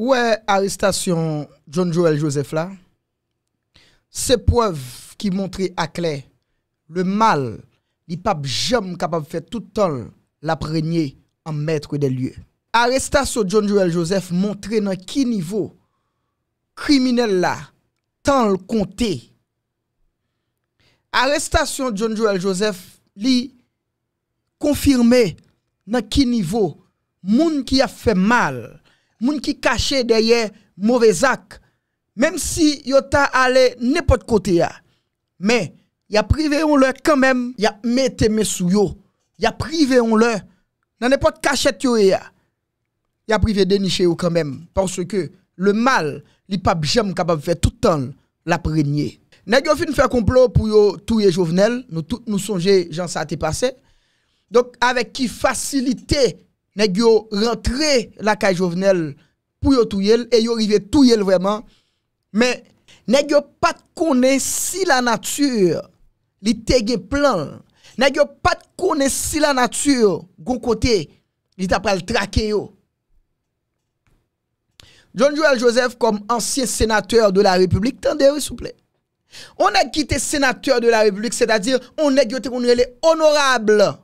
Ouè arrestasyon John Joel Joseph la? Se poev ki montre akle, le mal li pap jom kapap fe toutol la pregne an mètre de lye. Arrestasyon John Joel Joseph montre nan ki nivou kriminella tan l konté. Arrestasyon John Joel Joseph li konfirme nan ki nivou moun ki a fe mal moun qui cachait derrière mauvais actes. Même si yota allé n'importe côté ya. Mais y a privé on leur quand même, y a mette mes sous yo. Y a privé on leur dans n'importe cachette yo Il e Y a privé déniché ou quand même parce que le mal, li pas jamais capable faire tout le temps la prégner. Nèg yo fin faire complot pour yo touyer Jovenel, nous tout nous songer Jean ça passé. Donc avec qui facilité nèg yo la caille Jovenel pour yo et yo arrivé vraiment mais ne pas connaît si la nature li te plan nèg pas connaît si la nature gon côté li t'a pral traquer yo John Joel Joseph comme ancien sénateur de la République tendez s'il vous plaît on a quitté sénateur de la République, c'est-à-dire on est honorable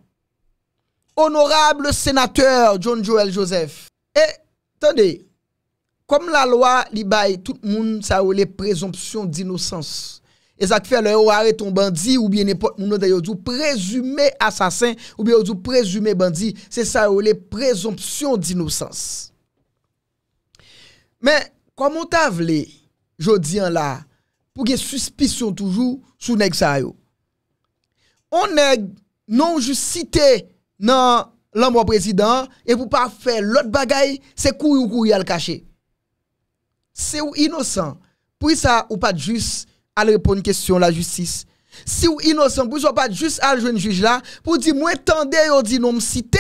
Honorable sénateur John Joël Joseph. Et, tande, kom la loi li bay, tout moun sa ou le présomption d'innosance. E zak fèlè, ou are ton bandi, ou biè ne pot moun nou da yo djou présumé assassin, ou biè yo djou présumé bandi, se sa ou le présomption d'innosance. Mè, kom moun ta vle, jodi an la, pou ge suspisyon toujou, sou neg sa yo. On neg, non jous sitey, non l'homme président et pour pas faire l'autre bagaille, c'est couille ou à le cacher. C'est ou innocent. Pour ça ou pas juste à répondre question la justice. Si ou innocent, pour ça pas juste à le juge là pour dire moi tendez ou dit non cité.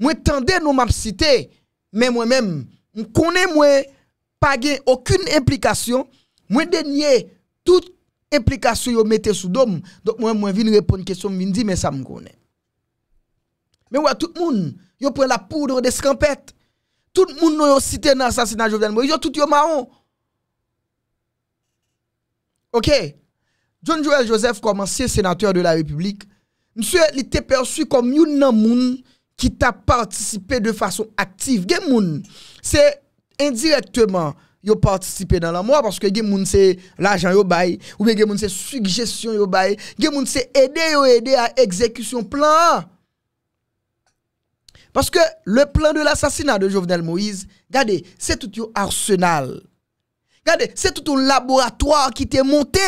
Moi tendez non m'a cité mais moi-même je connais moi pas aucune implication. Moi dénier toute implication yo mettez sous dôme. Donc moi moi viens répondre question, me dit mais ça me connaît. Men wè tout moun, yon pren la poudre de skampet. Tout moun nou yon site nan sasina Joven Moïse, yon tout yon maron. Ok, John Joel Joseph, komansye senateur de la republik, mswe li te perswi kom yon nan moun ki ta partisipe de fason aktif. Gen moun, se indirektman yon partisipe nan la mou, wè gen moun se l'ajan yon bay, wè gen moun se sugestyon yon bay, gen moun se ede yon ede a ekzekisyon plan a. Parce que le plan de l'assassinat de Jovenel Moïse, regardez, c'est tout un arsenal. Regardez, c'est tout un laboratoire qui t'est monté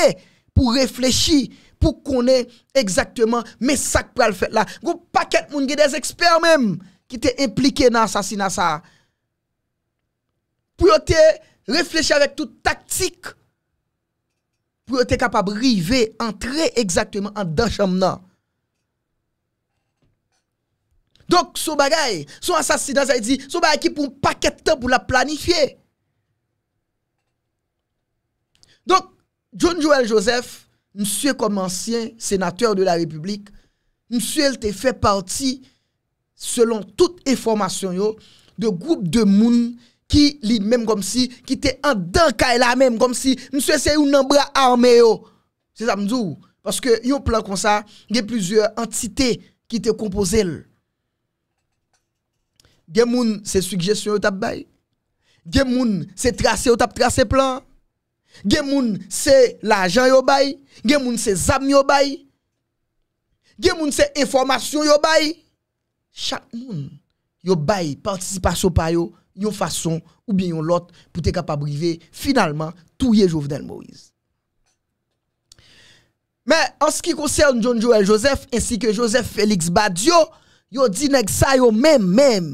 pour réfléchir, pour connaître exactement mais ça pour le fait là. Vous paquet de des experts même qui t'est impliqué dans l'assassinat ça. Pour réfléchir avec toute tactique pour être capable de arriver, entrer exactement en dans chambre donc, son bagay, son assassinat, ça dit, son bagay qui pour un paquet de temps pour la planifier. Donc, John Joel Joseph, monsieur comme ancien sénateur de la République, monsieur, il fait partie, selon toute information, de groupe de moun qui, lui-même, comme si, qui était en et la même, comme si, monsieur, c'est un bras armé, C'est ça, me Parce que, yon plan comme ça, il y a plusieurs entités qui te composent. Gen moun se suggestion yo tap bay. Gen moun c'est tracé yo tap tracé plan. Gen moun c'est l'argent yo bay, gen moun se zam yo bay. Gen moun se information yo bay. Chaque moun yo bay participation pa yo, yon façon ou bien yon lot pour être capable de finalement touyer Jovenel Moïse. Mais en ce qui concerne John Joel Joseph ainsi que Joseph Félix Badio, yo di nèg sa yo même même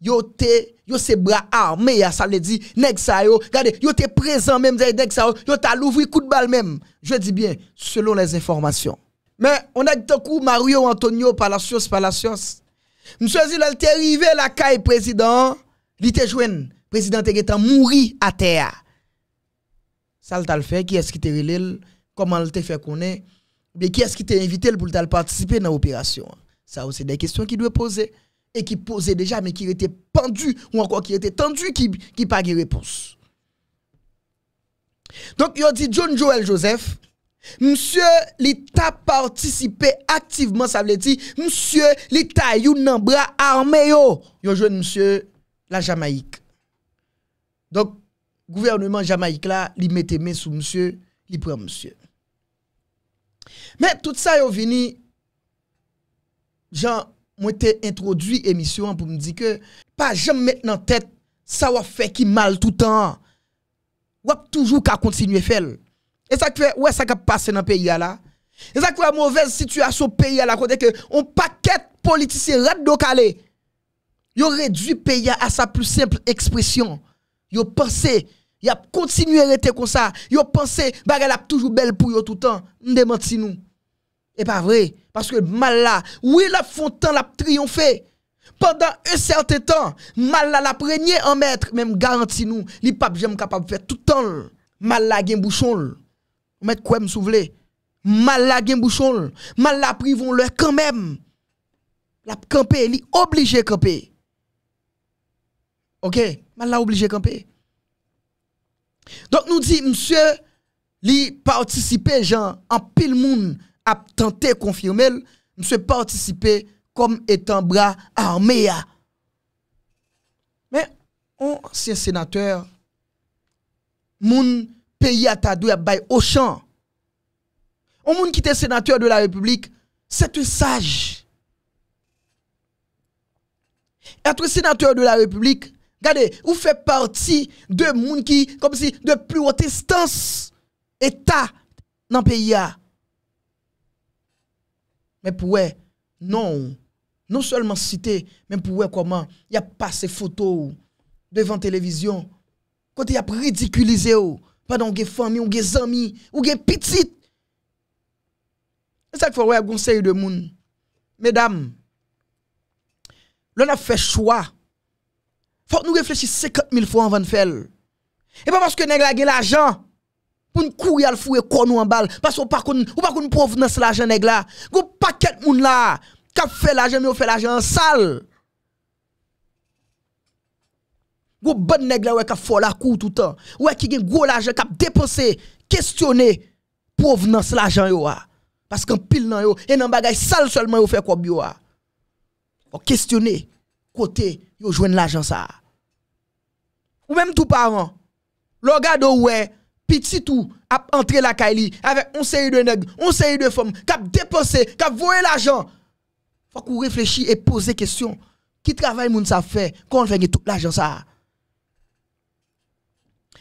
yo te yo se bras armé ça veut dit nèg sa yo regardez yo te présent même nèg ça yo t'a l'ouvri coup de balle même je dis bien selon les informations mais on a dit coup Mario Antonio Palacios Palacios monsieur Zil il est arrivé la caille président il te joine président te mort à terre ça l'a fait qui est-ce qui te relé comment il te fait connaître mais qui est-ce qui t'a invité pour participer à l'opération ça c'est des questions qui doit poser et qui posait déjà, mais qui était pendu ou encore qui était tendu, qui n'a pas de réponse. Donc, il dit John Joel Joseph, monsieur, l'État participé activement, ça veut dire, monsieur, l'État eu un bras armé yo. jeune monsieur, la Jamaïque. Donc, gouvernement Jamaïque là, il mettait main sous monsieur, il prend monsieur. Mais tout ça, est venu Jean moi t'ai introduit émission pour me dire que pas jamais mettre en tête ça va faire qui mal tout le temps. Ou toujours qu'à continuer faire. Et ça fait ouais ça qui passé dans pays là. Et ça qui mauvaise situation pays là côté que on paquet politicien rad docalé. Yo réduit pays à sa plus simple expression. Yo pensé y a continué à rester comme ça. Yo pensé bagay a toujours belle pour yo tout le temps. si nous. Et pas vrai. Parce que mal là, oui, la fontaine l'a triomphé. Pendant un certain temps, mal là l'a prégné en maître, même garanti nous, les papes j'aime capable de faire tout le temps. Mal là gen bouchon. Mettre quoi me Mal là gen bouchon. Mal là privons le quand même. La camper, li obligé camper. OK, mal là obligé camper. Donc nous dit monsieur, li participer gens en pile monde ap tante konfirmel mse partisipe kom etan bra arme ya men ou ansen senatour moun peyi atadou ap bay ochan ou moun ki te senatour de la republik, setou saj etou senatour de la republik, gade ou fe parti de moun ki de plurotestans eta nan peyi ya Mè pou wè, non, non selman site, mè pou wè koman, yap pa se foto ou, devan televizyon, kote yap ridikulize ou, padan ou gen fami, ou gen zami, ou gen pitit. Mè sa k fò wè ap gonsè yu de moun. Mè dam, lò na fè chwa, fò nou reflechi sekot mil fò an van fel. E pa maske neg la gen la jan. pour nous courir à le fouer nous en balle parce qu'on pas qu'on ou pas qu'on provenance l'argent nèg là gon paquet moun là qui fait l'argent mais on fait l'argent sale vous bon nèg là ouais qui fort la cour tout le temps ouais qui gagne gros l'argent qui dépenser questionner provenance l'argent yo ah. parce qu'en pile nan yo et nan bagay sale seulement yo fait quoi bio a ah. questionner côté yo joindre l'argent ça ou même tout parent l'ogado ouais petit tout a entrer la Kaili avec un série de nègres, Un série de femmes qui a dépensé, qui a volé l'argent. Faut qu'on réfléchisse et poser question. Qui travaille moun ça fait quand on fait tout l'argent ça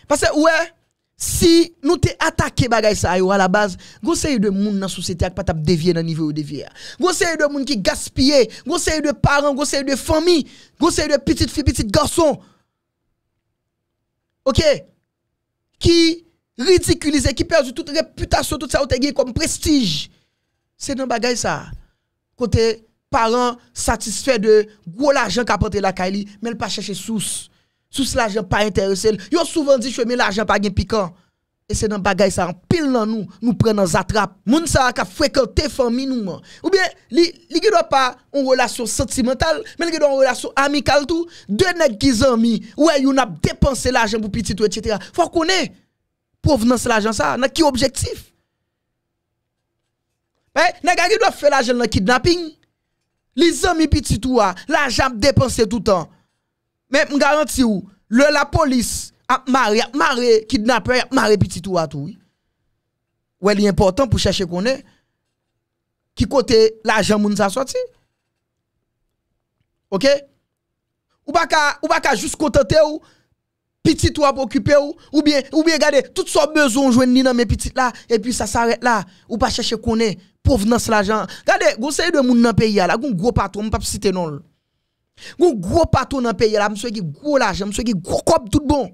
Parce que ouais, si nous t'es attaqué bagay ça à la base, gon série de moun dans société qui pas t'a dévier dans niveau dévier. Gon série de moun qui gaspiller, gon série de parents, gon série de famille, gon série de petites filles, petites garçons. OK Qui ridiculisé, qui perdu toute réputation, tout ça, comme prestige. C'est dans bagay ça. Côté parents satisfaits de gros l'argent a porté la Kaili, mais pas chercher Sous Sous l'argent pas intéressé. ont souvent dit mets l'argent pas gain piquant. Et c'est dans bagay ça en pile dans nous, nous prenons dans attrape. Moun ça ka fréquenté famille nous. Ou bien li li doit pas une relation sentimentale, mais li doit une relation amicale tout. Deux nèg qui amis, ouais, yon a dépensé l'argent pour petit tout etc. Faut connait provenance l'argent ça dans qui objectif eh ben, les gars qui doit faire l'argent dans kidnapping les amis petit tout ah, l'argent dépenser tout le temps mais je garantis ou le la police a maré a maré kidnapper, a maré petit tout ah, tout Oui, il est important pour chercher qu'on est qui côté l'argent moun sa sorti OK ou pas ou juste contenter ou Piti tou ap okupe ou, ou bien, ou bien, gade, tout sou bezon jouen ni nan men piti la, epi sa saret la, ou pa chache konen, pouv nan slajan. Gade, goseye de moun nan peye la, goun gwo patou, mpap site non l. Goun gwo patou nan peye la, mswe ki gwo lajan, mswe ki gwo kop tout bon.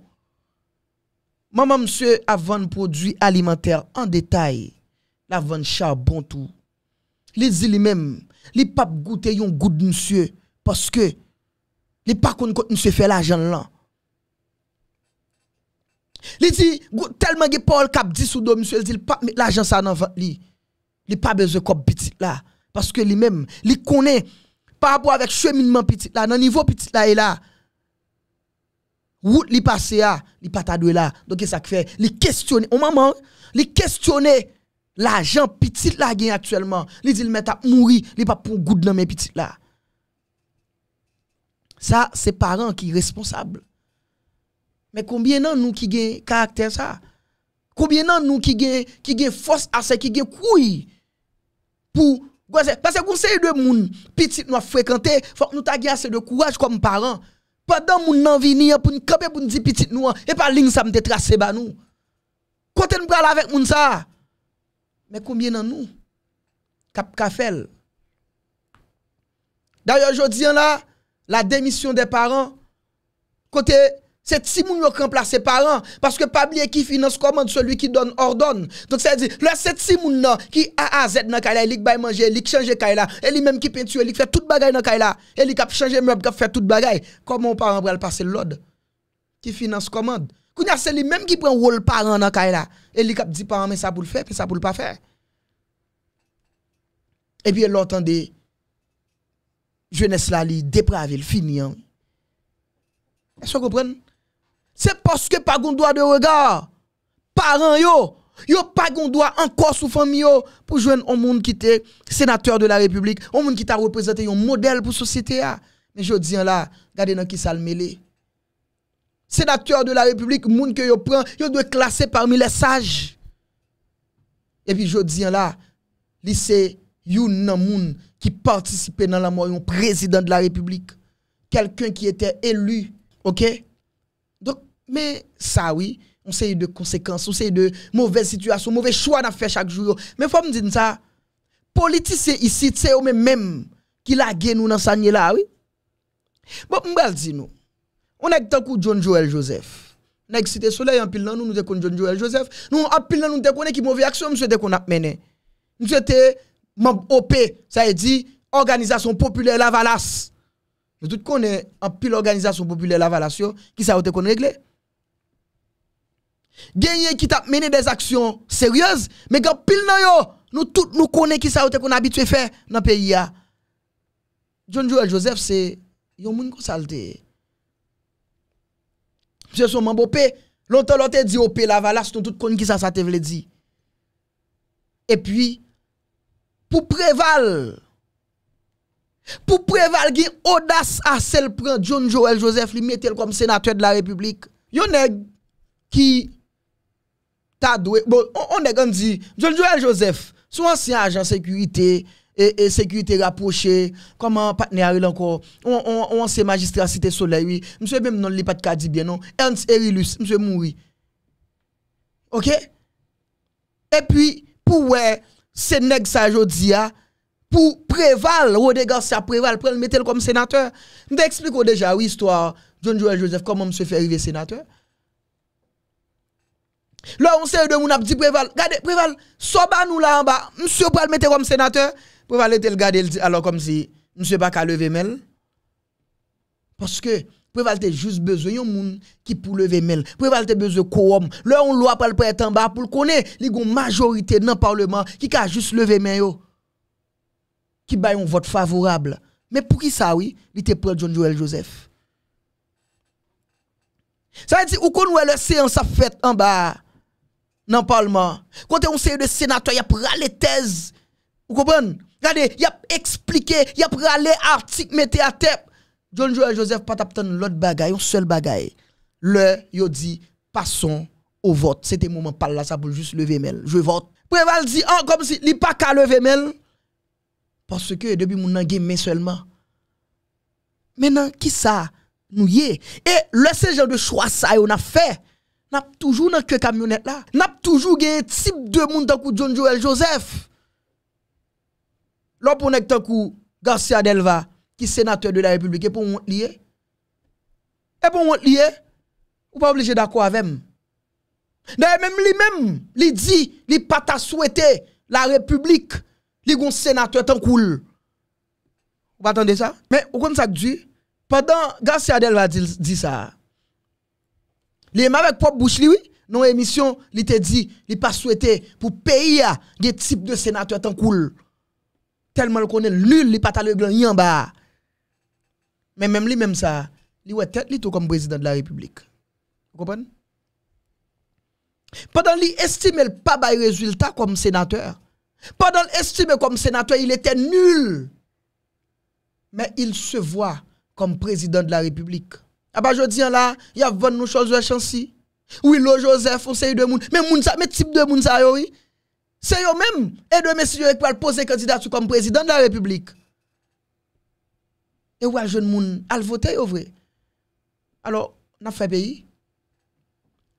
Maman mswe avan prodwi alimenter an detay, la avan chabon tou. Li zili menm, li pap goute yon gout mswe, paske, li pa kon kote mswe fe lajan lan. Il dit, tellement que Paul cap 10 sous dos, monsieur, il dit, pas mettre l'argent ça dans Il n'a pas besoin de petit là. Parce que lui-même, il connaît par rapport avec cheminement petit là, dans niveau petit là et là. Où il passé là, il pas là. Donc, qu'est-ce e qu'il fait Il questionne, au moment, il questionne l'argent petit là actuellement. Il dit, il met à mourir, il n'est pas pour goûter dans mes petits là. Ça, c'est parents qui sont responsables. Mais combien d'entre nous qui gagnent caractère ça? Combien d'entre nous qui gagnent qui force à ce qui gagnent couille pour parce que conseil de monde petit nous fréquenter faut que nous taguer assez de courage comme parents pendant mon nan venir pour nous camper pour nous dire petit nous et pas ligne ça me tracé ba nous quand nous parle avec moun ça mais combien d'entre nous cap kafel. D'ailleurs, aujourd'hui, dis là, la démission des parents, côté c'est Simon qui remplace ses parents. Parce que Pablier qui finance commande, celui qui donne ordonne. Donc ça dit dire, cette c'est nan, qui A à Z dans Kaila, li va manger, il change Kaila, li même qui peinture, tout fait toute bagaille dans Kaila, il cap changer meuble, qui fait tout bagaille. Comment on parent pral passer l'ode Qui finance commande? Kounya, c'est lui même qui prend rôle parent dans Kaila. li cap dit parent, mais ça pour le faire, puis ça pour le pas faire. Et puis, l'autre des jeunesse la il dépravé, le finit. Hein. Est-ce que vous comprenez? c'est parce que pas un droit de regard. Parents yo, yo pas un droit encore sous famille pour joindre un monde qui était sénateur de la République, un monde qui t'a représenté un modèle pour société ah. Mais je dis là, regardez dans qui ça mêlé. Sénateur de la République, monde que yo prend, yo doit classer parmi les sages. Et puis je dis là, lycée you nan qui participait dans la mort un président de la République, quelqu'un qui était élu, OK, mais ça, oui, on sait de conséquences, on sait de mauvaises situations, mauvais choix à faire chaque jour. Mais il faut me dire ça, politiciens ici, c'est eux-mêmes même qui la nous dans ça là, oui. Bon, vais dit nous. On est que coup John Joel Joseph. On est cité soleil en pile nous nous avons John Joel Joseph. Nous en pile nous avons qui mauvaise action, nous qu'on a mené. Nous était OP, ça veut dire organisation populaire Lavalas. Nous tout connaît en pile organisation populaire Lavalas qui ça a été réglé. Genye ki tap mene des aksyon Seryoz Me gen pil nan yo Nou tout nou konen ki sa wote kon abitwe fe Nan peyi ya John Joel Joseph se Yon moun konsalte Mse sou mambope Lontan lote di opel avalas Non tout konen ki sa sa te vle di E pwi Pou preval Pou preval gen odas A sel pran John Joel Joseph Li metel kom senatwe de la republik Yon neg ki on, on est John dit, Joel Joseph, son ancien agent sécurité, et, sécurité rapprochée, comment partenaire encore, on, on, on sait magistrat Cité Soleil, oui. Monsieur même non, il pas de bien, non. Ernst Erilus, monsieur mouri. Ok? Et puis, pour ouais, c'est nèg ça jodia, ah, pour préval, Rodé ça préval, pour le mettre comme sénateur. Je explique déjà, l'histoire, histoire, John Joel Joseph, comment monsieur fait arriver sénateur. Là, on sait de mon dit Préval, Gade, Préval, soba nous là en bas, monsieur pral mettre comme sénateur. Préval était le garder alors comme si monsieur pas qu'à lever main Parce que Préval te juste besoin yon moun qui pour lever main Préval te besoin quorum. Là, on loi pral prête en bas pour le connaître, il majorité dans le parlement qui a juste lever mail yo. Qui baille un vote favorable. Mais pour qui ça oui, il était pour John Joel Joseph. Ça veut dire, ou qu'on le séance a fait en bas dans le Parlement. Quand on série de sénateur, il y a pralé thèse. Vous comprenez? Regardez, il y a expliqué, il y a pralé article, mettez à tête. John Joel Joseph pas l'autre bagaille, un seul bagaille. Le, il dit, passons au vote. C'était moment par là, ça pour juste lever mail. Je vote. Préval dit, oh, comme si, il pas qu'à lever mail. Parce que depuis mon a mais seulement. Maintenant, qui ça? Nous y est. Et le ce de choix ça, on a fait. nap toujou nan kwe kamyonet la. Nap toujou genye tip de moun tan kou John Joel Joseph. Lò pou nek tan kou Garcia Delva ki senateur de la republik. E pou mwont liye? E pou mwont liye? Ou pa oblije dako avem? Ne, mem li mem li di li pata souwete la republik li goun senateur tan koul. Ou pa atende sa? Men, ou kon sa kdwi? Padan Garcia Delva di sa... Les même avec propre bouche, oui. Dans l'émission, il te dit, il pas souhaité pour payer des types de sénateurs tant cool. Tellement le connaît nul, il pas le pas en bas. Mais même lui même ça, il ouais tête tout comme président de la République. Vous comprenez Pendant qu'il estime pas de résultat comme sénateur. Pendant estimé comme sénateur, il était nul. Mais il se voit comme président de la République. Ah bah, je dis là, il y a 20 nous choses chance. Oui, le Joseph, on sait de moun. Mais moun ça, mais type de moun ça yo, oui. C'est yo même et de messieurs qui va poser candidat comme président de la République. Et est le jeune moun, al voter yo vrai. Alors, n'a fait pays.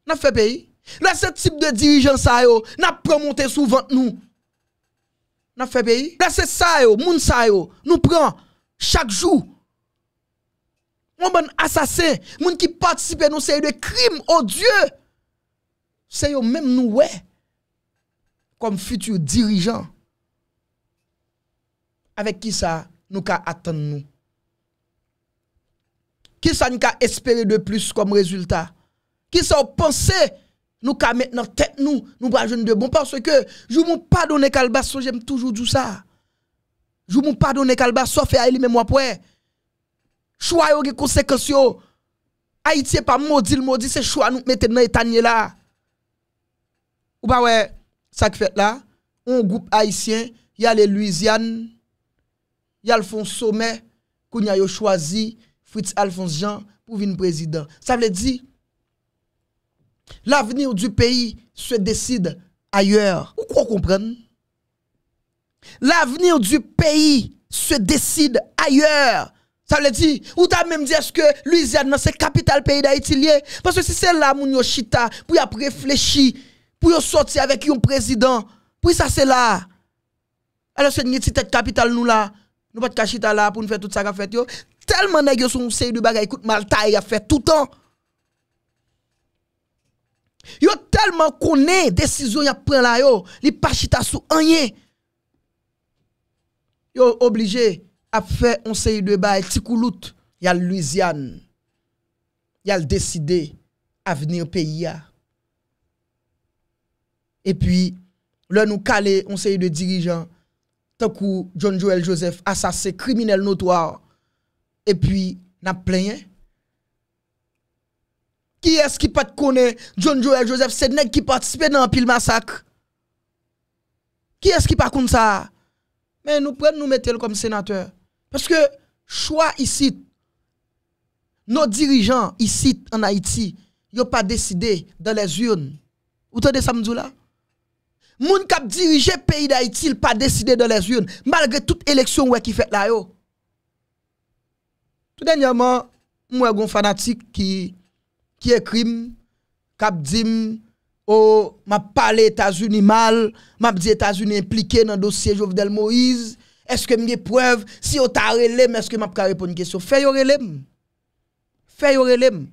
N'a fait pays. Là ce type de dirigeant ça yo, n'a promonté souvent nous. N'a fait pays. Là c'est ça yo, moun ça yo, nous prend chaque jour mon bon assassin, moun qui participe à série de crimes oh Dieu, C'est au même nous ouais comme futur dirigeant. Avec qui ça nous ka attendre nous Qui ça nous ka espérer de plus comme résultat Qui ça penser nous ka maintenant tête nous nous pas jeune de bon parce que je vous pardonner so j'aime toujours tout ça. Je vous pardonne pas fait à lui même moi pour Choix yo des conséquences yo. Haïti pas maudit, maudit, c'est choix nous mettons dans l'étanier là. Ou pas ouais, ça qui fait là, un groupe haïtien, il y a les Louisiane, il y a le sommet, qu'on a choisi Fritz Alphonse Jean pour venir président. Ça veut dire, l'avenir du pays se décide ailleurs. Ou quoi comprendre? L'avenir du pays se décide ailleurs. Ça veut dire, ou t'as même dit, est-ce que Louisiane, c'est le capital pays d'Haïti Parce que si c'est là, moun yo chita, pour y réfléchir, pour y sortir avec un président, pour ça c'est là. Alors, c'est une petite capitale, nous là, nous pas de cachita là pour nous faire tout ça qu'a fait yo. Tellement nèg yo son série de bagaille, écoute, Malta, a fait tout le temps. Yo tellement connaît décision y a pris là yo, li pas chita sous rien. Yo obligé ap fè onseye de bay, tikou lout, yal luisyan, yal deside, avenir peyi ya, epi, lè nou kale, onseye de dirijan, tokou, John Joel Joseph, asase, kriminel notwa, epi, nap plenye, ki es ki pat kone, John Joel Joseph, se nek ki pat spenan, pil masak, ki es ki pat kone sa, men nou pren nou metel, kom senateur, Parce que choix ici, nos dirigeants ici en Haïti, ils n'ont pas décidé dans les urnes. Vous entendez ça, là? Moun kap le pays d'Haïti, pas décidé dans les urnes, malgré toute élection qui fait là yo. Tout dernièrement, moi un fanatique qui qui écrit cap dit oh m'a parlé États-Unis mal, m'a dit États-Unis impliqué dans le dossier Jovenel Moïse, Eske mge preve? Si yo ta relem, eske m ap ka repon kesyo? Fè yo relem? Fè yo relem?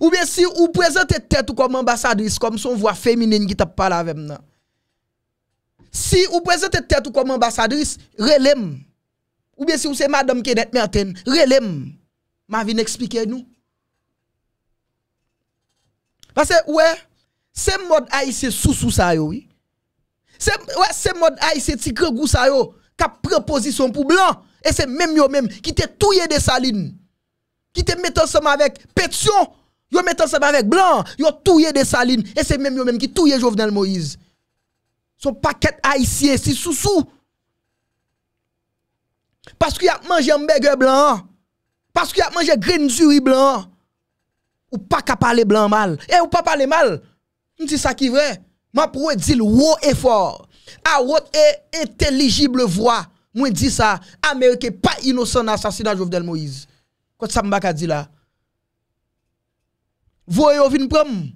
Ou bè si ou prezente tètou kom ambasadris kom son vwa femine nge tap pal avem nan? Si ou prezente tètou kom ambasadris, relem? Ou bè si ou se madam kenet mèrten, relem? M avine eksplike nou? Pase, wè, se mod aise sou sou sayo, wè? Se mod aise ti kregou sayo, wè? proposition pour blanc. Et c'est même yo même qui te touillé des salines. Qui te met ensemble avec Pétion. Yo met ensemble avec blanc. Yo touillé des salines. Et c'est même yo même qui touillé Jovenel Moïse. Son paquet haïtien, si sous-sous. Parce qu'il a mangé burger blanc. Parce qu'il a mangé green jury blanc. Ou pas qu'à parler blanc mal. Et eh, ou pas parler mal. C'est ça qui est vrai. Ma pour dire le et fort, A haute intelligible voix, moi dit ça, Américain pas innocent assassinat l'assassinat de Jovenel Moïse. Quoi ça m'a dit là? ou vin prendre.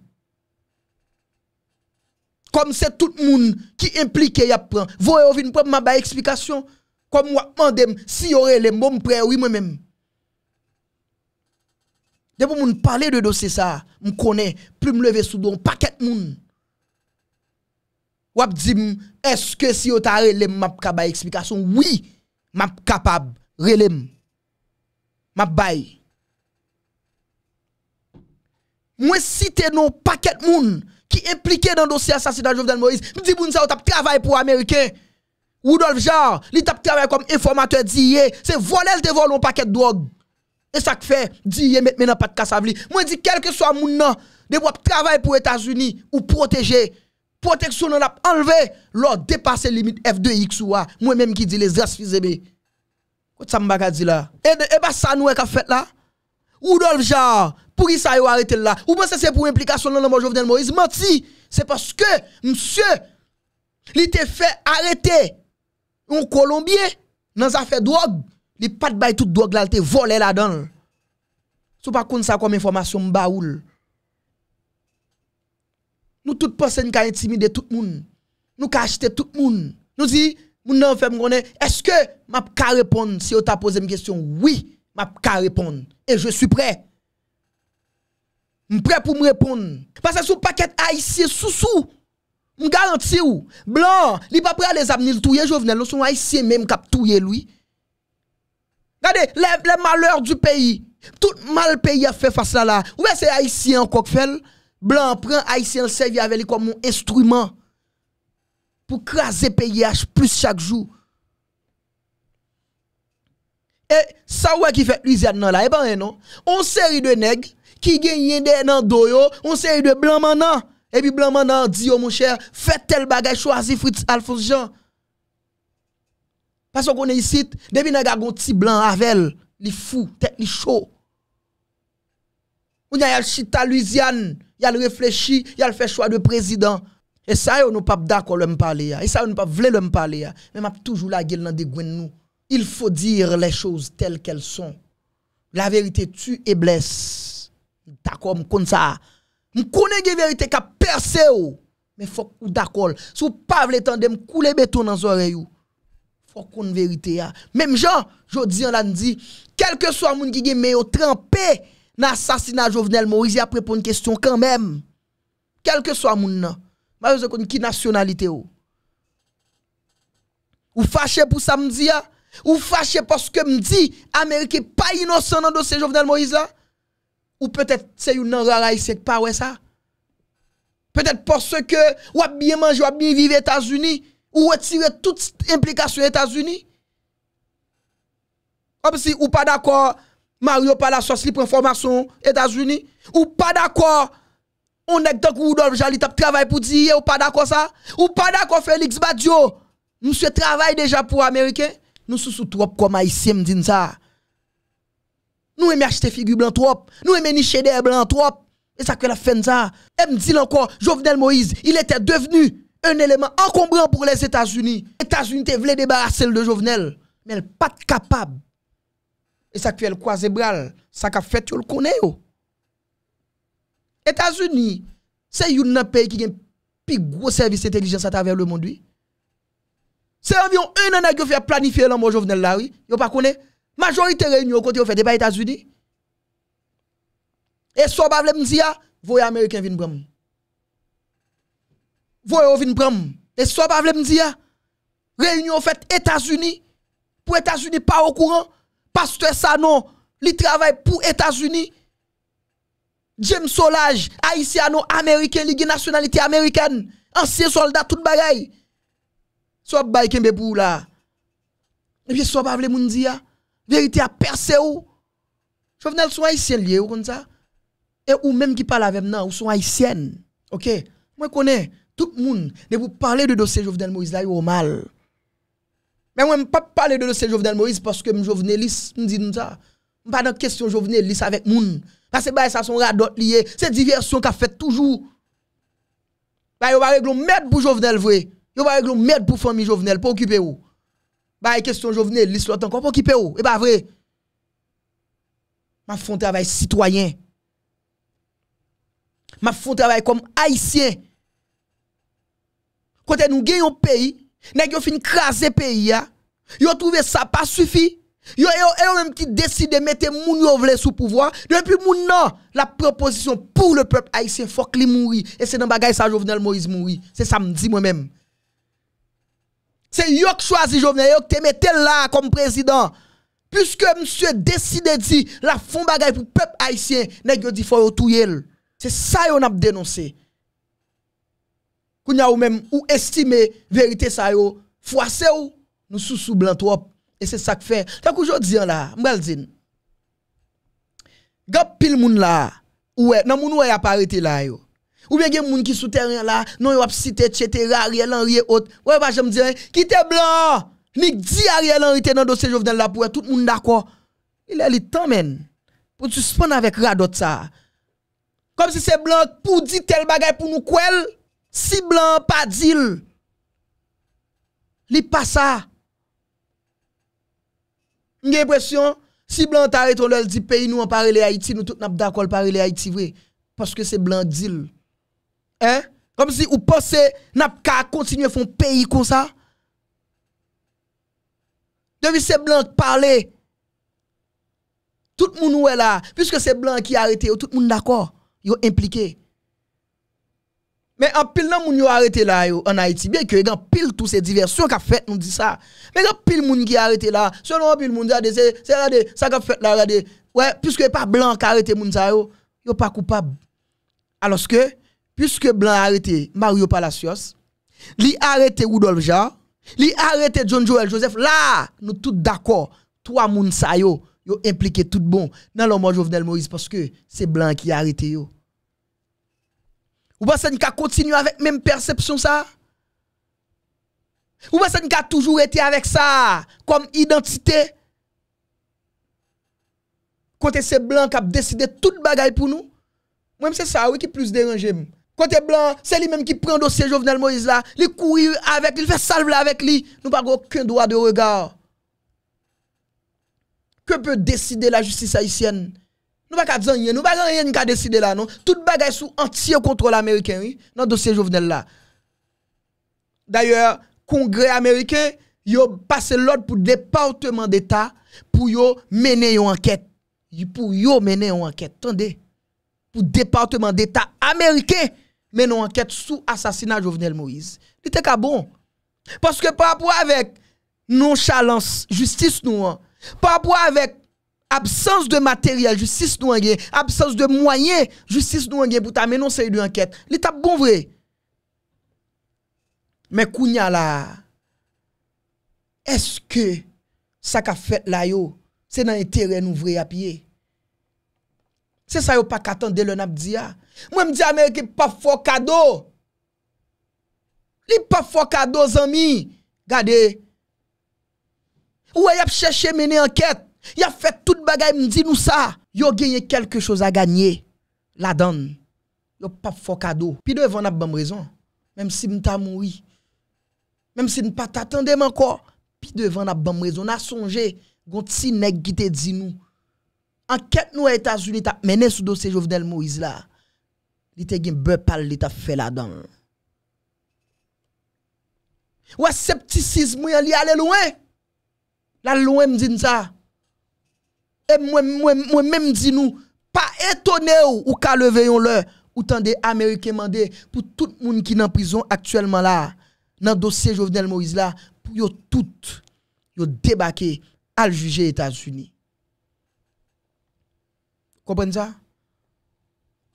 Comme c'est tout le monde qui impliqué y a prend. Voyez, vin prendre ma ba explication. Comme moi mandem si y aurait les mots prêts, oui moi-même. Depuis mon parler de dossier ça, me connais plus me lever sous don paquet moun. Wap di m, eske si yo ta relem, map kabay eksplikasyon. Oui, map kapab, relem. Map bay. Mwen site nou paket moun ki implike nan dosye asasidan Jovdan Moise. Mwen di moun se yo tap travay pou Ameriken. Woodolfe Jarre, li tap travay kom informatwe di ye. Se volel te vo nou paket drog. E sak fe, di ye mena pat kas avli. Mwen di kelke so a moun nan, de wap travay pou Etasuni ou proteje Ameriken. protection on a enlevé leur dépasser limite F2X ou A. Moi-même qui dit les as fizébé. Quoi ça m'a dit là? Et, et bah ça nous qu'a fait là? Rudolf Jar, pour qui ça été arrêté là? Ou pensez c'est pour implication dans le Jovenel Moïse? Menti! C'est parce que, monsieur, il t'est fait arrêter un Colombien dans affaire drogue. Il pas de toute drogue là, il était volé là-dedans. C'est pas comme ça comme information, m'baoul nous toutes pensons a intimidé tout le monde. Nous acheté tout le monde. Nous disons, nous avons fait est-ce que je peux répondre si vous t'a posé une question Oui, je peux répondre. Et je suis prêt. Je suis prêt pour me répondre. Parce que sous paquet haïtien sous-sous, je garantis blanc, il n'est pas prêt à les amener le est Jovenel, nous sommes haïtiens même qui est lui. Regardez, les, malheurs du pays, tout mal pays a fait face à là. Où est-ce haïtien encore fait Blan pren Aysen Sevi Aveli kon mon estruyman pou kraze PEH plus chak jou. E sa wè ki fè luis yad nan la, e pa wè non? On seri de neg, ki gen yende nan do yo, on seri de blan man nan. E pi blan man nan di yo oh, mon chè, fè tel bagay chou azi frits al fous jan. Pas wè konen yisit, debi nan gagon ti blan Aveli, li fou, tek li chou. Ou a yal chita Louisiane, il réfléchi, il fait choix de président. Et ça, nous pas d'accord l'homme parler. Et ça, nous pas voulu l'homme parler. Mais m'a toujours la gueule dans des nous. Il faut dire les choses telles qu'elles sont. La vérité tue et blesse. D'accord, comme ça. Je connais la vérité qui a percé. Mais faut ou d'accord. Si vous pas voulez m'koule couler béton dans vos oreilles. Faut qu'on vérité. Même Jean, jodi dis, on dit, quel que soit moun monde qui est, mais trempé l'assassinat Jovenel Moïse, a pour une question quand même. Quel que soit mon nom, je qui nationalité ou. Oh. Ou fâché pour samedi, ah. ou fâché parce que me dit, n'est pas innocent dans dossier Jovenel Moïse Ou peut-être c'est une rare c'est pas ouais ça. Peut-être parce que ou avez bien mangé, ou avez bien vivre aux États-Unis, ou retirer toute implication aux États-Unis. Comme si ou pas d'accord Mario Palacios li prend formation États-Unis ou pas d'accord on est dans Rudolf Jali tap travail pour dire ou pas d'accord ça ou pas d'accord Félix Badio monsieur travaille déjà pour américain nous sous sous trop comme haïtien me ça nous aimons acheter figure blanc trop nous aimons nicher des blancs trop et ça que la fin ça et me dit encore Jovenel Moïse il était devenu un élément encombrant pour les États-Unis États-Unis voulaient débarrasser de Jovenel mais elle pas capable et ça fait le croisé ça a fait tu le connais. États-Unis, c'est un pays qui a le plus gros service d'intelligence à travers le monde. C'est environ un an que fait planifier l'amour aujourd'hui. ne oui. Yo pas La Majorité réunion côté fait les États-Unis. Et soit pas me dire voyez américain vinn prendre. Voyez vinn prendre. Et soit pas me dire réunion aux États-Unis pour États-Unis pas au courant pasteur Sano, il travaille pour États-Unis. James Solage, haïtien, américain, ligue nationalité américaine, ancien soldat tout bagaille. Soit bay kembe pou là. Et eh puis soit pas vle moun dire vérité a percé ou. Jovenel sont haïtien lié ou comme ça. Et ou même qui parle avec nous, ou sont haïtiens. OK? Moi connais tout le monde, ne vous parlez de dossier Jovenel Moïse là, au mal. Mwen mwen pa pale de se jovenel Moise Paske mwen jovenel lis mwen di nou sa Mwen pa nan kestyon jovenel lis avek moun Bas se bay sa son radot liye Se diversyon ka fet toujou Bay yo bay reglon med pou jovenel vwe Yo bay reglon med pou fami jovenel Pou okipe ou Bay kestyon jovenel lis lotan kwa pou okipe ou E ba vwe Ma fon travay sitwayen Ma fon travay kom haisyen Kote nou gen yon peyi nèg yo fin craser pays a yo trouvé ça pas suffit yo yo yo même qui décide mettre moun yo vle sous pouvoir depuis moun non la proposition pour le peuple haïtien faut qu'il mouri et c'est dans bagay ça Jovenel Moïse mouri. c'est ça me dit moi-même c'est yo qui choisi Jovenel yo qui te mette là comme président puisque monsieur décide dit la fond bagay pour peuple haïtien nèg yo dit faut yo touyer c'est ça yo n'a dénoncé qu'on a ou même ou estime vérité ça yo froissé ou nous sous sous blanc trop et c'est ça que fait jodi qu'aujourd'hui là la dire gap pile moun la ouais nan moun ouais a pas arrêté là yo ou bien gen moun qui sous terrain là non yo a cité etc Ariel Henry autre ouais pa j'aime dire qui te blanc ni di Ariel Henry dans dans dossier Jovenel la pour tout le monde d'accord il est le temps men pour suspendre avec radot ça comme si c'est blanc pour dire tel bagay pour nous quel Si blan pa dil, li pa sa. Ngey presyon, si blan ta re ton lèl di peyi nou an pare le Haiti, nou tout nap dakol pare le Haiti vwe. Paske se blan dil. Eh, kom si ou posè nap ka kontinye fon peyi kon sa. Devi se blan parle, tout moun wè la, piske se blan ki arete, yo tout moun dakor, yo implikey. Mais en pile, moun yo arrêté là, en Haïti, bien que en pile tous ces diversions qu'a fait, nous dit ça. Mais en pile, moun qui arrêté là, selon pile, moun ça c'est là, ça qu'a fait là, regardez. Ouais, puisque pas blanc qui arrêté moun ça yo, yo pas coupable. Alors que, puisque blanc a arrêté Mario Palacios, li arrêté Rudolf Jarre, li arrêté John Joel Joseph, là, nous tous d'accord, trois moun ça yo, yo impliqué tout bon dans l'homme mot Jovenel Moïse parce que c'est blanc qui a arrêté yo. Ou pas ça a continuer avec même perception ça Ou pas ça toujours été avec ça comme identité Côté c'est blanc qui a décidé toute bagaille pour nous. Moi c'est ça oui qui plus dérange Côté blanc, c'est lui-même qui prend le dossier Jovenel Moïse là, il courir avec, il fait salve avec lui. Nous pas aucun droit de regard. Que peut décider la justice haïtienne nous pas rien, nous pas rien qu'à décider là non. Toute est sous entier contrôle américain oui, dans dossier Jovenel là. D'ailleurs, congrès américain, yo passé l'ordre pour département d'état pour yo mener une enquête. Pour yo mener une enquête. Attendez. Pour département d'état américain mener une enquête sous assassinat Jovenel Moïse. C'était qu'à bon. Parce que par rapport avec nonchalance justice nous, hein. par rapport avec Absans de materyal justice nou ange, absans de mwanyen justice nou ange, bouta menon se yon anket, li tap bon vre. Ah. Me kounya la, eske sa ka fet la yo, se nan yon teren nou vre ap ye? Se sa yo pa katan de lè nan ap diya? Mwen mdi a me ki pa fokado, li pa fokado zanmi, gade, ou a yap cheshe meni anket, Il a fait toute bagaille, me dit nous ça. a gagné quelque chose à gagner. La donne. a pas fort cadeau. Puis devant n'a bonne raison. Même si m'ta mouri. Même si pas t'attendais encore. Puis devant n'a bonne raison. N'a songé gon petit nèg qui te dit nous. Enquête nous aux États-Unis t'a mené sous dossier Jovenel Moïse là. Il te gen beur pal li t'a fait la donne. Ouais, scepticisme, il allait loin. La loin me dit ça. Et moi-même, dis nous, pas étonné ou qu'à le le ou tant des Américains mandé pour tout le monde qui est en prison actuellement là, dans le dossier Jovenel Moïse là, pour yon tout, yon débarqué à juger États-Unis. Comprenez ça?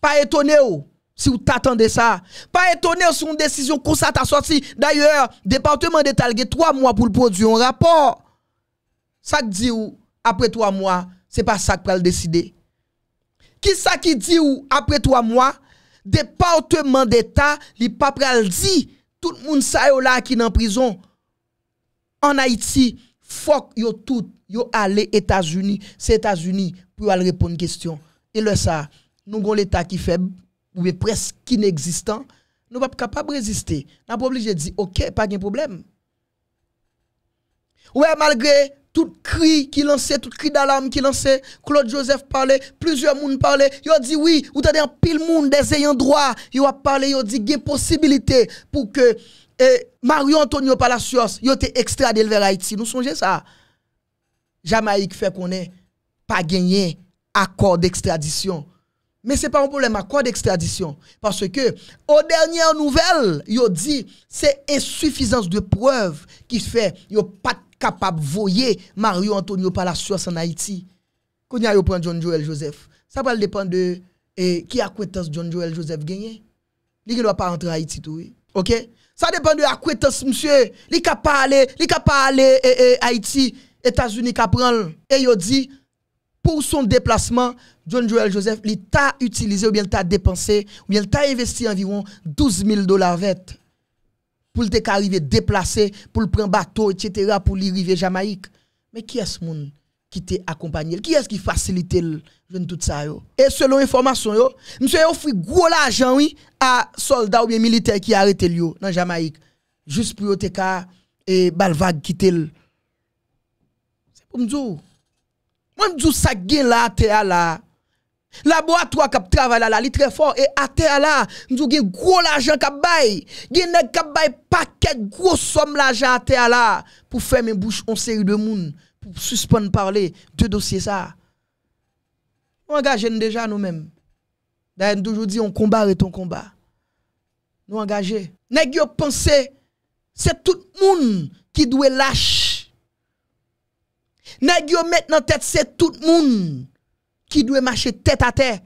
Pas étonné ou si vous t'attendez ça. Pas étonné sur une décision comme ça t'a sorti. D'ailleurs, département d'État a trois mois pour produire un rapport. Ça dit ou, après trois mois, n'est pas ça qui va le décider. Qui ça qui dit ou après trois mois, département d'État, li pas le dit tout le monde sait yo là qui en prison en Haïti, faut yo tout yo aller États-Unis, c'est États-Unis pour aller répondre question. Et le ça, nous avons l'État qui faible ou est presque inexistant, nous pas capable résister. N'a pas obligé de dire OK, pas de problème. Ouais, malgré tout cri qui lançait, tout cri d'alarme qui lançait, Claude Joseph parlait, plusieurs monde parlaient, ils ont dit oui, ou t'as un pile monde des ayants droit, ils ont parlé, ils ont dit qu'il a possibilité pour que eh, Mario Antonio Palacios, il été extradé vers Haïti. Nous songez ça. Jamaïque fait qu'on est pas gagné accord d'extradition. Mais ce n'est pas un problème, accord d'extradition. Parce que, aux dernières nouvelles, ils ont dit c'est insuffisance de preuves qui fait qu'ils pas capable de voyer Mario Antonio par la Palacios en Haïti. Quand il prend John Joel Joseph, ça va dépendre de eh, qui a acquaintance John Joel Joseph gagné. Il ne doit pas rentrer en Haïti tout. Oui. OK Ça dépend de acquaintance monsieur. Il capable aller, il capable aller eh, eh, Haïti, États-Unis prendre et il dit pour son déplacement, John Joel Joseph, il t'a utilisé ou bien t'a dépensé ou bien t'a investi environ 12 000 dollars vêtements pour le arriver déplacer, pour le prendre bateau, etc., pour l'arriver Jamaïque. Mais qui est-ce monde qui t'a accompagné? Qui est-ce qui facilite le tout ça? Et selon information, yo, monsieur offert gros l'argent oui, à soldats ou bien militaires qui arrêté le dans Jamaïque. Juste pour te et balvague qui C'est pour me dire. Moi, je me dis ça là, là. La Laboratoire qui travaille là, il très fort. Et à terre là, nous avons gros l'argent qui bail. Gen nèg qui bail paquet gros somme l'argent à terre là pour fermer bouche en série de monde pour suspendre parler de dossier ça. Nous engageons déjà nous-mêmes. D'ailleurs, toujours dit on combat et ton combat. Nous engageons. Nèg yo penser c'est tout le monde qui doit lâcher. Nous yo mettre en tête c'est tout le monde qui doit marcher tête à tête.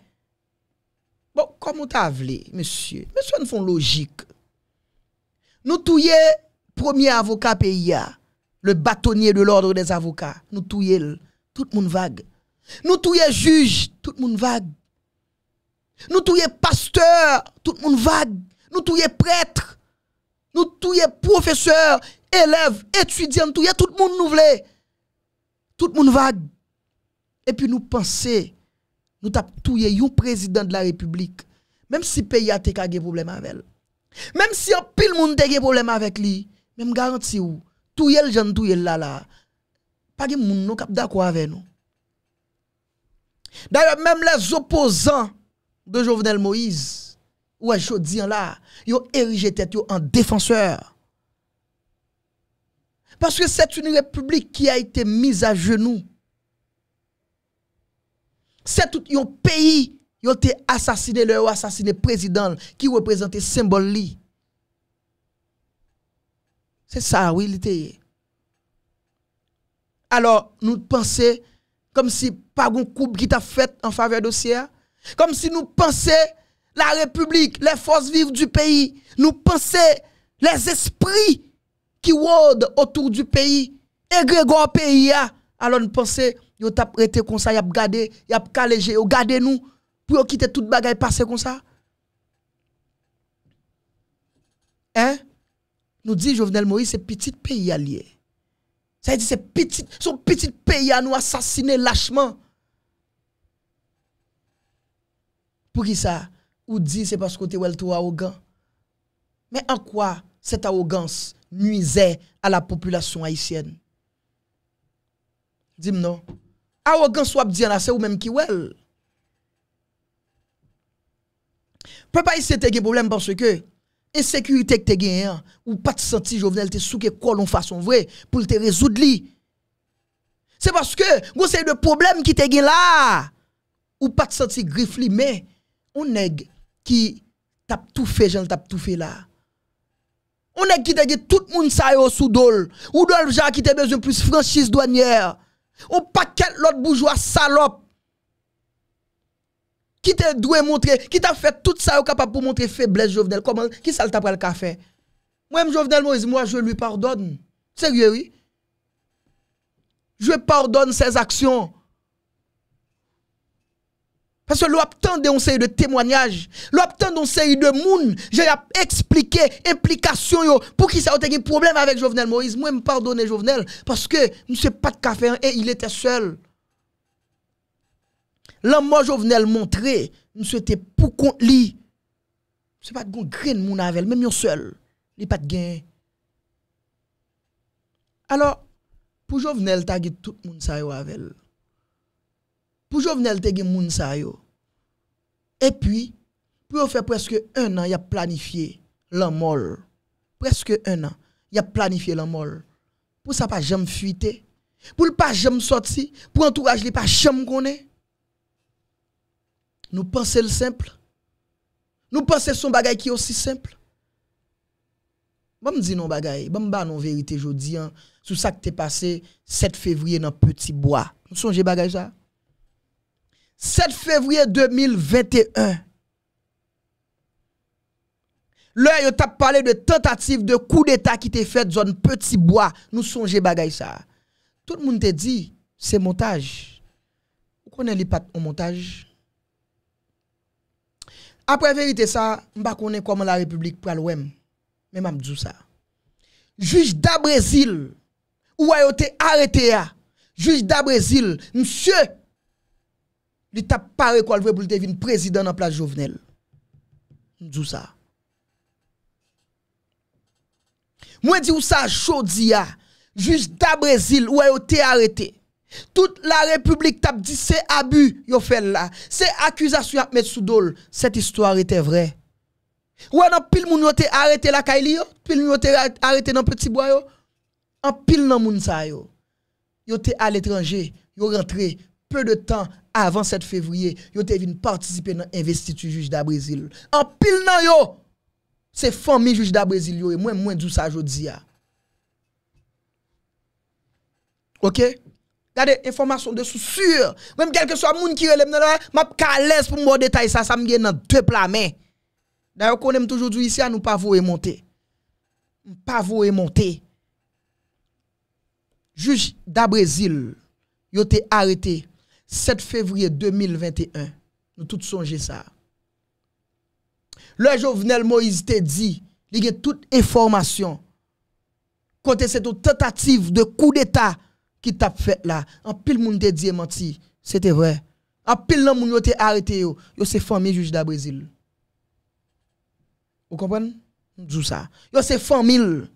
Bon, comment t'as voulu, monsieur? Monsieur, nous font logique. Nous touillons premier avocat pays, le bâtonnier de l'ordre des avocats. Nous touillons, tout le monde vague. Nous touillons juge, tout le monde vague. Nous touillons pasteur, tout le monde vague. Nous touillons prêtre, nous touillons professeur, élève, étudiant, tout le monde nous voulait. Tout le monde vague. Et puis nous pensons, nous tapons le président de la République, même si le pays a des problèmes avec elle. Même si un pile monde a des problèmes avec lui, même garantie ou, tout le lui, tout là là, pas de monde qui d'accord avec nous. D'ailleurs, même les opposants de Jovenel Moïse, ou à dis là, ils ont érigé tête en défenseur. Parce que c'est une république qui a été mise à genoux c'est tout un pays qui a été assassiné, le assassiné président qui représentait symbole. C'est ça, oui, était. Alors, nous pensons comme si pas un coup qui t'a fait en faveur de dossier, comme si nous pensions la République, les forces vives du pays, nous pensions les esprits qui rôdent autour du pays, et Grégoire pays, alors nous pensons yo tap rete comme ça, y a gardé, y a calégé, yo gardé nous pour quitter toute bagaille passer comme ça. Hein? Nous dit Jovenel Moïse, c'est petit pays allié. Ça dit c'est petit, son petit pays à nous assassiner lâchement. Pour qui ça? Ou dit c'est parce que tu es trop arrogant. Mais en quoi cette arrogance nuisait à la population haïtienne? Dis-moi non. Awo gans wap diyan ase ou menm ki wel. Pe pa yise te gen problem panse ke, ensekuritek te gen yon, ou pati santi jovenel te souke kolon fason vwe, pou te rezoud li. Se paske, goun se yon de problem ki te gen la, ou pati santi grif li, men, ou neg ki tap toufe, jen tap toufe la. Ou neg ki te gen tout moun sayos ou dol, ou dol jan ki te benjoun plus franschise douanier, On paquet l'autre bourgeois salope qui te doué montrer, qui t'a fait tout ça capable pour montrer faiblesse Jovenel. Comment, qui ça t'a pris le café? Moi, Jovenel Moïse, moi, je lui pardonne. Sérieux, oui. Je pardonne ses actions. Parce que l'obtention de série de témoignages, l'obtention d'une série de monde, j'ai expliqué implication pour qui ça a un problème avec Jovenel Moïse. Moi, je me pardonne Jovenel parce que monsieur pas de café et il était seul. L'amour Jovenel montré, monsieur c'était pour je ne C'est pas de bon grain avec avec même yon seul. Il pas de gain. Alors, pour Jovenel, tagué tout le monde ça avec pour Jovenel, te gen moun sa yo. Et puis, pour faire presque un an, il a planifié l'amol. Presque un an, il a planifié l'amol. Pour ça, pas jamais fuiter. Pour le pas jamais sortir. Pour entourage, les pas jamais connaît. Nous pensons le simple. Nous pensons son bagage qui est aussi simple. Bon me non bagay, bon pas non vérité jodi hein, Sous ça qui t'est passé 7 février dans petit bois. Nous songez bagage ça. 7 fevriye 2021, lè yo tap pale de tentative de kou d'Etat ki te fet zon petit boi, nou sonje bagay sa. Tout moun te di, se montaj. Ou konen li pat o montaj? Apre verite sa, mba konen koman la republik pral wèm. Mè m amdou sa. Jouj da Brazil, ou a yo te arete ya. Jouj da Brazil, msye, li t'a pare quoi le pour devine président en place Jovenel. Nous ça. Moi dis ça jodia, juste da Brésil ouais yo été arrêté. Toute la République t'a dit c'est abus yo fait là. C'est accusation à mettre sous dol. Cette histoire était vraie. Ouais non pile moun yo été arrêté la Kaili yo, pile moun yo été arrêté dans petit bois yo. En pile nan moun sa yo. Yo été à l'étranger, yo rentré peu de temps avan 7 fevriye, yo te vin partizipe nan investitu juj da Brezil. An pil nan yo, se fomi juj da Brezil yo, e mwen mwen dousa jodi ya. Ah. Ok? Gade, informasyon de sou sur. Mwen mwen kelke sou a moun ki relem nan la, map ka les pou mwen detay sa, sa mwen gen nan te plame. Da yo konen mwen toujou dwi isi ya, nou pa vore monte. Nou pa vore monte. Juj da Brezil, yo te arete, 7 février 2021, nous tous songez ça. Le Jovenel Moïse te dit, il y a toute information. Côté cette tentative de coup d'État qui t'a fait là, en pile monde te dit c'était vrai. En pile moun yo arrêté yo, yo c'est famille juge d'Abrésil. Vous comprenez? Djou ça. Yo c'est famille.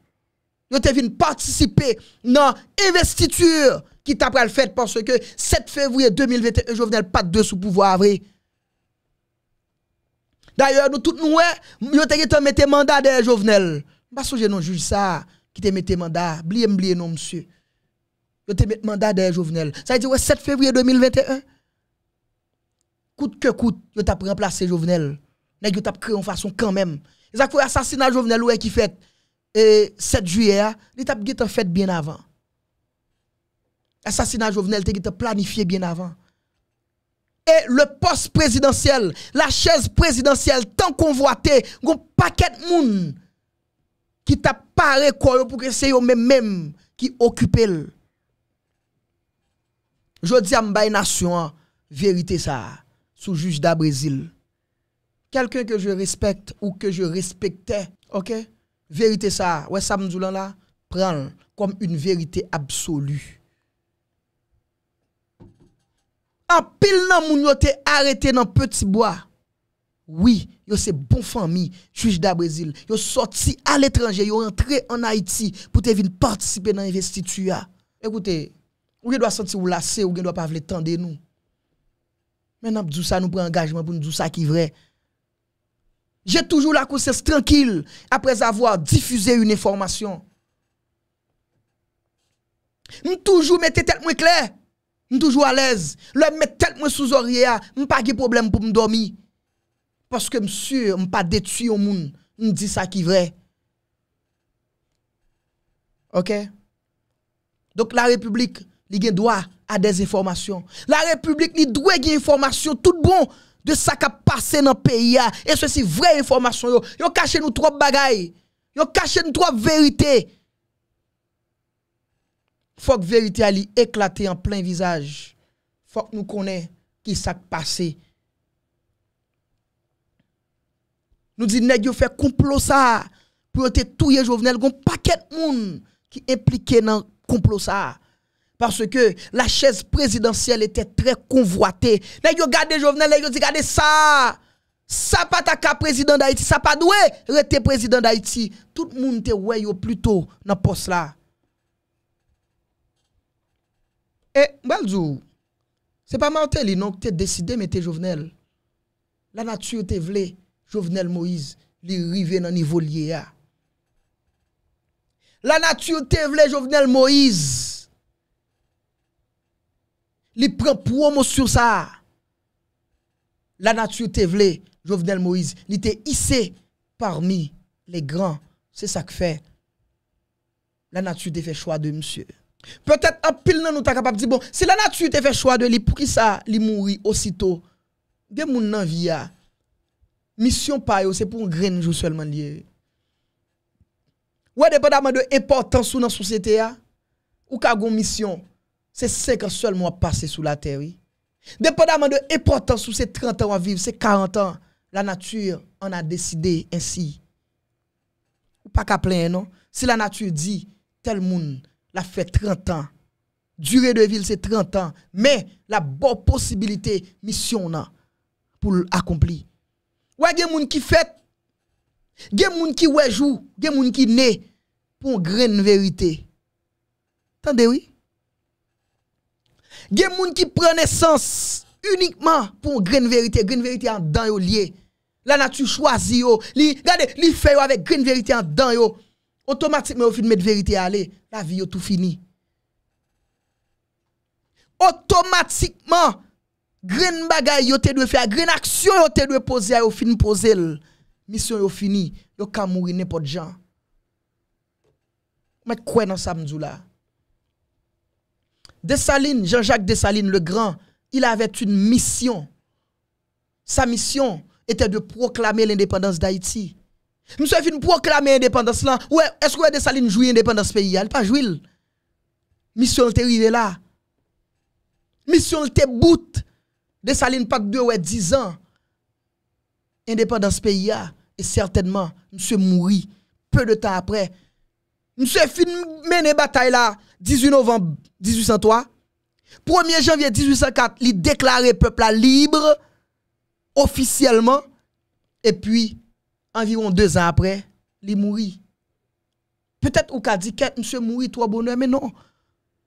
Yo te vin participer dans investiture qui t'a le fait parce que 7 février 2021, Jovenel pas de sous pouvoir D'ailleurs, nous tous nous, nous avons mis mandat de Jovenel. Je ne non juge ça, qui te mis mandat. Je blie non, monsieur. Nous te mis mandat de Jovenel. Ça veut dire, ouais, 7 février 2021. Coûte que coûte, nous avons remplacé Jovenel. Nèg yo t'a créé en façon quand même. C'est ça fait assassinat Jovenel ouais qui fait 7 euh, juillet, ah, il t'a fait bien avant. Assassinat Jovenel était planifié bien avant. Et le poste présidentiel, la chaise présidentielle tant convoitée, un paquet de monde qui t'a paré pour que c'est eux-mêmes même qui occupent. Je dis à Mbai nation, vérité ça, sous juge d'A Brésil. Quelqu'un que je respecte ou que je respectais, ok? Vérité ça, ouais, ça me là, prends comme une vérité absolue. An pil nan moun yo te arete nan peti boya. Oui, yo se bon fami, juj da Brazil, yo sorti al etranje, yo rentre an Haiti, pou te vin partisipe nan investituya. Ekoute, ou gen do a senti ou lase, ou gen do a pa vle tende nou. Men nan pou djousa nou prengajman, pou nou djousa ki vre. Je toujou la kousese tranquil, apres avwa difuze yon informasyon. M toujou mette tel mwen kler. suis toujours à l'aise. Le met tellement sous oreiller, je pas de problème pour me dormir. Parce que je suis sûr, pas détruit au monde. Je dis ça qui est vrai. OK? Donc la République, elle a droit à des informations. La République, elle doit avoir des informations tout bon de ce qui a passé dans le pays. Et ceci, vraie information. ils ont caché nous trop ils ont caché nous vérités. vérité faut que vérité ali éclater en plein visage. Faut que nous connaissions qui s'est passé. Nous disons que fait complot ça pour te touyer Jovenel. Il paquet de monde qui impliqué dans complot ça. Parce que la chaise présidentielle était très convoitée. Nous gardé Jovenel, nous dit gardé ça. Ça pas ta ka président d'Haïti, ça pas doué rester président d'Haïti. Tout le monde te yo plutôt dans poste là. Et, eh, ce c'est pas Martelly, non, es décidé, mais es Jovenel. La nature te vle, Jovenel Moïse, li dans le niveau lié à. La nature te vle, Jovenel Moïse. Li prend sur ça. La nature te vle, Jovenel Moïse, li te hissé parmi les grands. C'est ça que fait. La nature te fait choix de monsieur. Peut-être un pile nan nous ta capable de dire bon, si la nature te fait choix de lui pour qui ça li mouri aussitôt. Des moun nan vie Mission pa c'est pour un grain jou seulement lié. Ouais, dépendamment de importance ou dans société a, ou ka gon mission, c'est 5 ans seulement passer sous la terre. Oui. Dépendamment de importance ou c'est 30 ans à vivre, c'est 40 ans, la nature en a décidé ainsi. Ou pas qu'à plain non? Si la nature dit tel monde la fait 30 ans. Durée de ville, c'est 30 ans. Mais la bonne possibilité, mission là, pour l'accomplir. Ouais, il y a des gens qui fêtent, il y a des gens qui jouent, il y a des gens qui naissent pour une vérité. Attendez, oui. Il y a des gens qui prennent naissance uniquement pour une vérité. Graine vérité en dans lié. La nature choisit yo. Li, regardez, li fait avec une vérité en dans yo automatiquement au fil de vérité la vie est tout fini. Automatiquement, grain bagay yo te doit faire, grain action yo te doit poser au fin poser. Mission yo fini, yo ka mourir n'importe gens. Met quoi dans ça, là? Jean-Jacques Dessalines le Grand, il avait une mission. Sa mission était de proclamer l'indépendance d'Haïti. Monsieur fin proclamer indépendance là. Ouais, est-ce que Dessalines joue indépendance pays Il pas joué. Mission te arrivé là. Mission te bout. Dessalines pas de ouais 10 ans. Indépendance pays et certainement monsieur mourit peu de temps après. Monsieur fin mener bataille là 18 novembre 1803. 1er janvier 1804, il le peuple libre officiellement et puis environ deux ans après, il mourit. Peut-être ou a dit que monsieur mourit toi bonheur, mais non.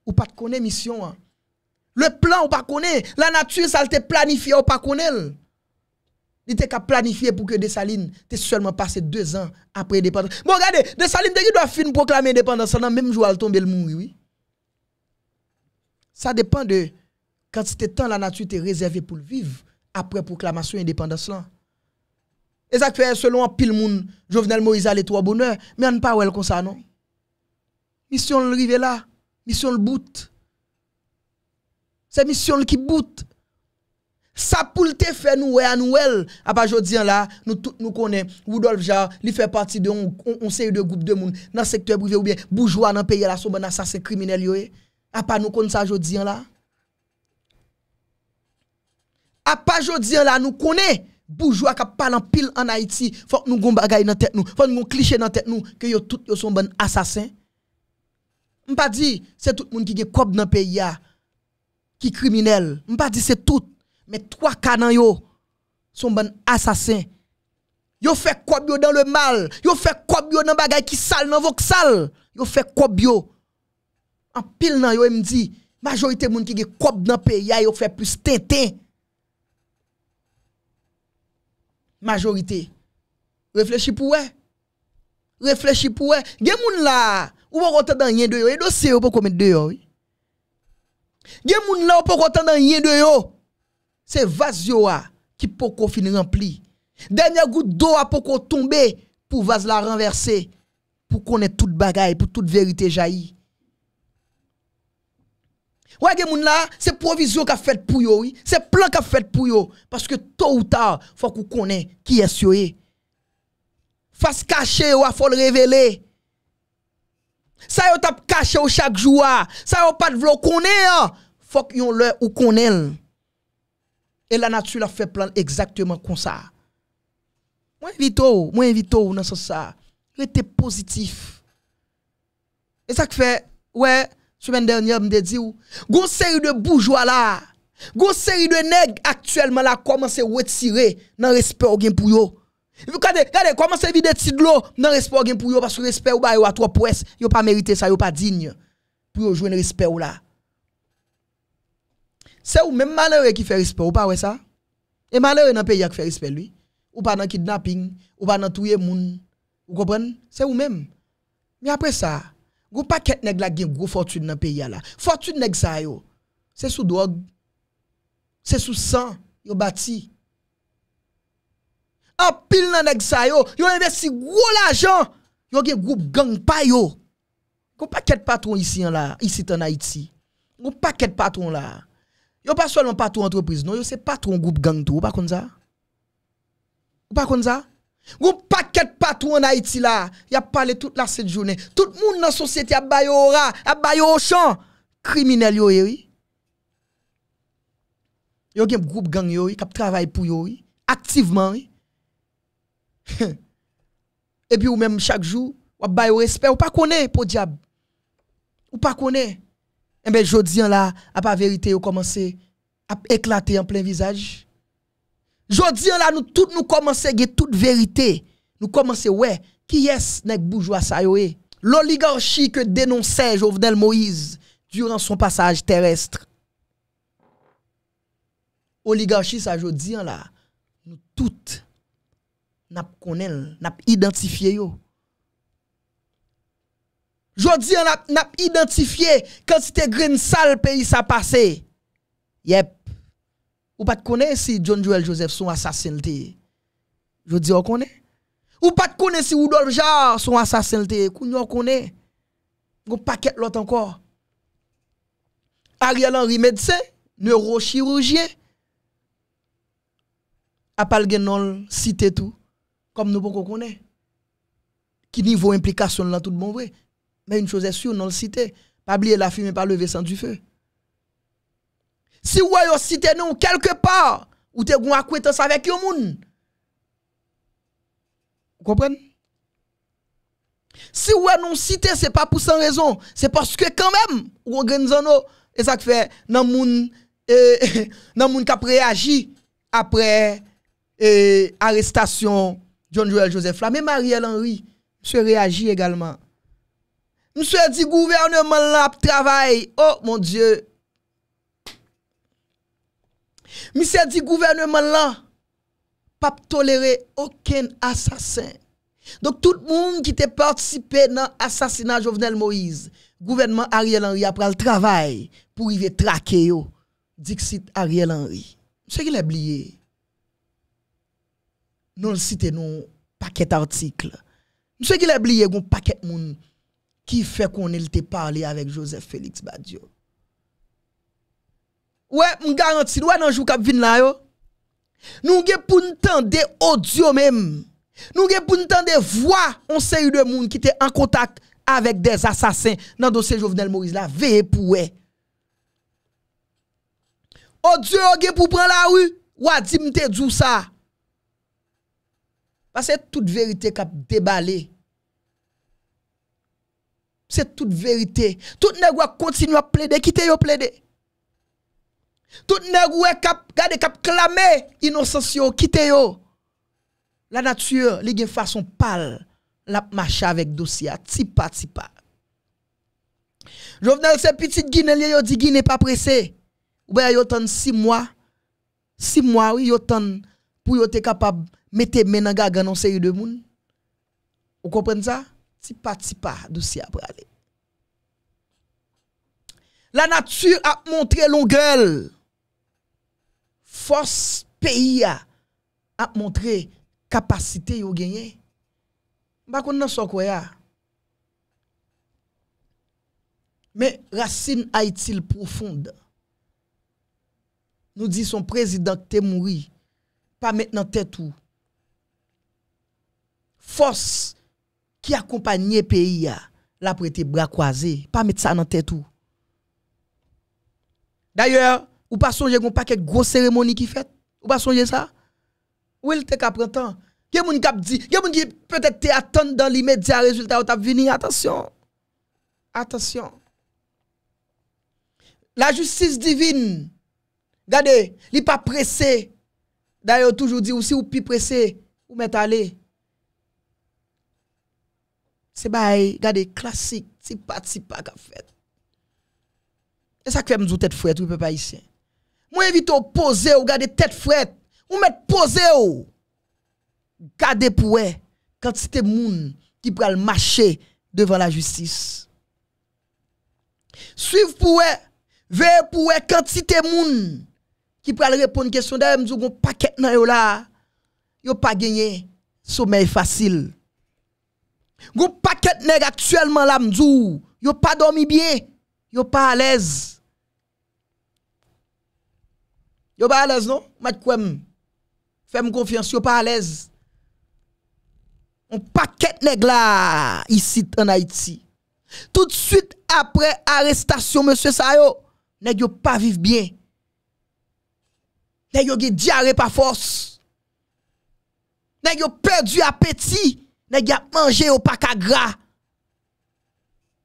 Ou pas de connaître mission. Hein. Le plan ou pas connaît. La nature, ça te planifié ou pas connaît. Il était qu'à planifier pour que Dessalines t'es seulement passé deux ans après l'indépendance. Bon, regardez, de qui doit finir proclamer l'indépendance, dans même jour, elle tombe le mourit, oui. Ça dépend de quand c'était temps la nature était réservée pour le vivre après proclamation indépendance là. E zak fè selon apil moun, Jovenel Moïse a letou a bonheur, Mè an pa wèl kon sa, non? Misyon l'rive la, Misyon l'boute, Se misyon l'ki boute, Sa pou lte fè nou wè an ah, nou wèl, A pa jodien la, Nou konè, Woodolfe Ja, Li fè pati de, On se yè de goup de moun, Nan sektè brive ou bè, Boujwa nan peye la, Sou mè nan bon sa se kriminelle yoè, eh. A ah, pa nou konè sa jodien la, A ah, pa jodien la, Nou konè, bourgeois qui parlent en pile en Haïti, faut que nous gon bagaille dans tête nous, faut nous cliché dans tête nous que yo tout yo sont bon assassin. On pas dit c'est tout le monde qui est cob dans pays qui criminel. On pas dit c'est tout, mais trois canons yo sont bon assassin. Yo fait cob yo dans le mal, yo fait cob yo dans bagaille qui sale dans voxal. Yo fait cob yo. En pile nan yo me dit majorité monde qui est cob dans pays yo fait plus tintin. majorité. Réfléchis pour eux. Réfléchis pour eux. Gen moun là, ou pas content dans rien de yo, et dossier ou pas commettre de yo. Gen moun là ou pas content dans rien de yo. C'est vase yo qui poko fin rempli. dernier goutte d'eau a poko tomber pour vase la renverser pour connaître toute bagaille, pour toute vérité jaillie. Ouè gen moun la, se provizyon ka fèd pou yo, se plan ka fèd pou yo, paske tou ou ta, fòk ou konen ki yè syo yè. Fòk se kache ou a fòl revele. Sa yo tap kache ou chak jou a, sa yo pat vlo konen, fòk yon lè ou konen. E la natri la fè plan ekzaktèman kon sa. Mwen evito ou, mwen evito ou nan so sa, lè te pozitif. E sa kfe, ouè, semaine dernière, me dit ou, gon série de bourgeois là, gon série de nègres actuellement là commencé retirer dans respect ou gen pour yo. Regardez, regardez comment c'est vide de l'eau dans respect gen pour yo parce que respect ou ba yo à trop presse, yo pas mérité ça, yo pas digne pour yo jouer respect ou là. C'est ou même malheureux qui fait respect ou pas ouais ça. Et malheureux dans pays qui fait respect lui ou pas dans kidnapping, ou pas dans tuer moun. Vous comprenez C'est vous-même. Mais après ça, Gou paquet nèg la gen gros fortune dans pays là. Fortune nèg sa yo. C'est sous drogue. C'est sous sang yo bâti. En pile nan nèg sa yo, yo investi gros l'argent. Yo gen groupe gang pa yo. Gou paquet patron ici en là, ici en Haïti. de paquet patron là. Yo pas seulement patron entreprise non, yo c'est patron groupe gang tout, pas comme ça. Ou pas comme ça? pas paquet patron en Haïti là, y a parlé toute la cette journée. Tout le monde dans la société a baillé au a au champ. Criminel yo eh oui. Yo gen groupe gang yo qui eh, travaille pour yo eh. activement Et puis ou même chaque jour, ou bayo au respect, ou pas connaît pour diable. Ou pas connaît. Et ben jodi là, a pas vérité vous commencé à éclater en plein visage. Jodi là nous tout nous commençons à toute vérité. Nous commençons ouais qui est ce nèg bourgeois ça e. L'oligarchie que dénonçait Jovenel Moïse durant son passage terrestre. Oligarchie ça jodi là nous toutes n'a connaissons, n'a identifié yo. Jodi n'a n'a identifié c'était grain sale pays ça passé. Yep. Ou pas de connaître si John Joel Joseph sont assassinés, Je dis, on connaît. Ou pas de connaître si Rudolf Jar sont assassinés. On connaît. On paquet l'autre encore. Ariel Henry, médecin, neurochirurgien. Apal genon cité tout. Comme nous pouvons connaître. Qui niveau implication là tout le monde. Mais une chose est sûre, non le cité. Pas oublier la fumée, pas lever sans du feu. Si vous avez cité nous quelque part, ou te gon acquaintance avec yon moun. Vous comprenez? Si vous avez cité, n'est pas pour sans raison, c'est parce que quand même, ou avez et ça fait, nan moun, euh, nan moun réagi après euh, arrestation John Joel Joseph Mais Marielle Henry, se réagit également. Monsieur dit gouvernement là travaille. Oh mon Dieu, Monsieur dit gouvernement là, pas tolérer aucun assassin. Donc tout le monde qui a participé dans l'assassinat Jovenel Moïse, gouvernement Ariel Henry a pris le travail pour y traquer yo. Dixit Ariel Henry. Ce qui a oublié. non le citons non paquet article. Ce qui a oublié un paquet monde qui fait qu'on ait parlé avec Joseph Félix Badiou. Ouais, je garantis, ouais, dans le jour qui vient là, yo. Nous avons pour entendre audio même. Nous avons pour entendre voix, on sait de monde qui était en contact avec des assassins dans le dossier Jovenel Moïse là. Veillez pour eux. Audio, vous pour prendre la rue. Ouais, dit moi dou ça. Parce que toute vérité qui a déballé. C'est toute vérité. Tout nèg continue à plaider, vous yo plaider. Tout nèg cap kap gade kap clamer innocence yo, quitte yo. La nature, li gen façon pâle, la marche avec dossier ti tipa. Jovenel se petit Guinée li yo di Guinée pas pressé. Ou ben yo tan 6 mois. 6 mois oui yo tan pour yo te capable mettre men nan gagan non série de moun. Vous comprenez ça ti tipa dossier pour aller. La nature a montré longueur. Fos peyi a ap montre kapasite yo genye. Bakon nan son kwaya. Men, rassin a itil profonde. Nou di son prezident te mouri. Pa met nan tetou. Fos ki akompanye peyi a la pou ete bra kwaze. Pa met sa nan tetou. Daye yo. Ou pas songer qu'on quelque grosse cérémonie qui fait. Ou pas songer ça. Ou il te cap printemps. Il y a moun kap dit il y a qui peut-être te attendre dans l'immédiat résultat ou venir vini. Attention. Attention. La justice divine. Regardez, il pas pressé. D'ailleurs, toujours dit, aussi si ou plus pressé, ou met aller. C'est bail, regardez, classique, c'est pas, c'est pas fait. Et ça que fait m'dou tête fouette, ou peut pas ici. Moi invite au poser ou garder tête frette. Ou mettre poser ou. Gardez pour quand moun qui pral marcher devant la justice. Suivez pour ve pour quantité moun qui pral répondre question d'ailleurs m'dou gon paquet nan yo là. Yo pas gagné sommeil facile. Gon paquet nèg actuellement là m'dou, yo pas dormi bien, yo pas à l'aise. Yo pas à l'aise, non? Mat kwem. Fais-moi confiance, yo pas à l'aise. On paquette, nèg là, ici en Haïti. Tout de suite après arrestation, monsieur Sayo, nèg yo pas vivre bien. Nèg yo gen diarrhée par force. Nèg yo perdu appétit. Nèg yo mangé au pas gras.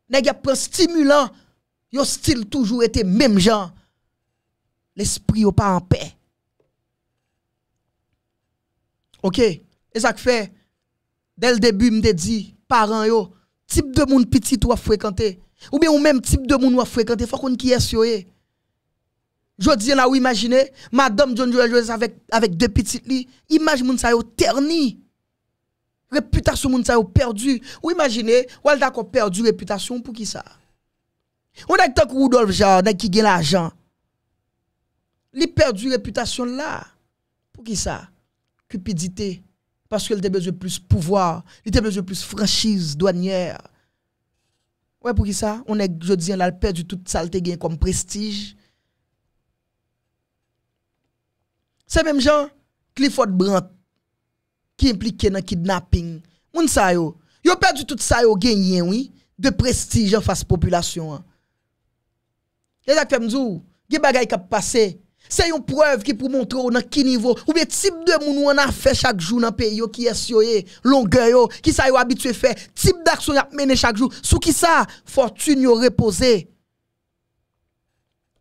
Nèg yo prend stimulant. Yo style toujours été même genre l'esprit n'est pas en paix. OK? Et ça fait, dès le début, je me dit, parents, yo, type de monde petit ou fréquenter. Ou bien, ou même type de monde ou fréquenter, faut qu'on qui est sur Je là, vous imaginez, madame John Joel avec, avec deux petites lits, image moun sa yo terni. Réputation moun sa yo perdu. Ou imaginez, ou elle d'accord perdu réputation pour qui ça? On a tant que Rudolf qui gagne l'argent. Li perdi reputasyon la. Pou ki sa? Kupidite. Paske li te beze plus pouvoar. Li te beze plus franchise, douanier. Wè pou ki sa? On ek, jo diyan la, li perdi tout salte gen kom prestij. Se menm jan, Clifford Brandt, ki implike nan kidnapping. Moun sayo, yo perdi tout sayo gen yenwi, de prestij jan fase populasyon. Le zak temdou, ge bagay kap pasey, C'est une preuve qui pour montrer dans quel niveau ou bien type de monde on a fait chaque jour dans pays qui est sur longueur qui ça yo habitué faire type d'action y a mené chaque jour sous qui ça fortune yo reposé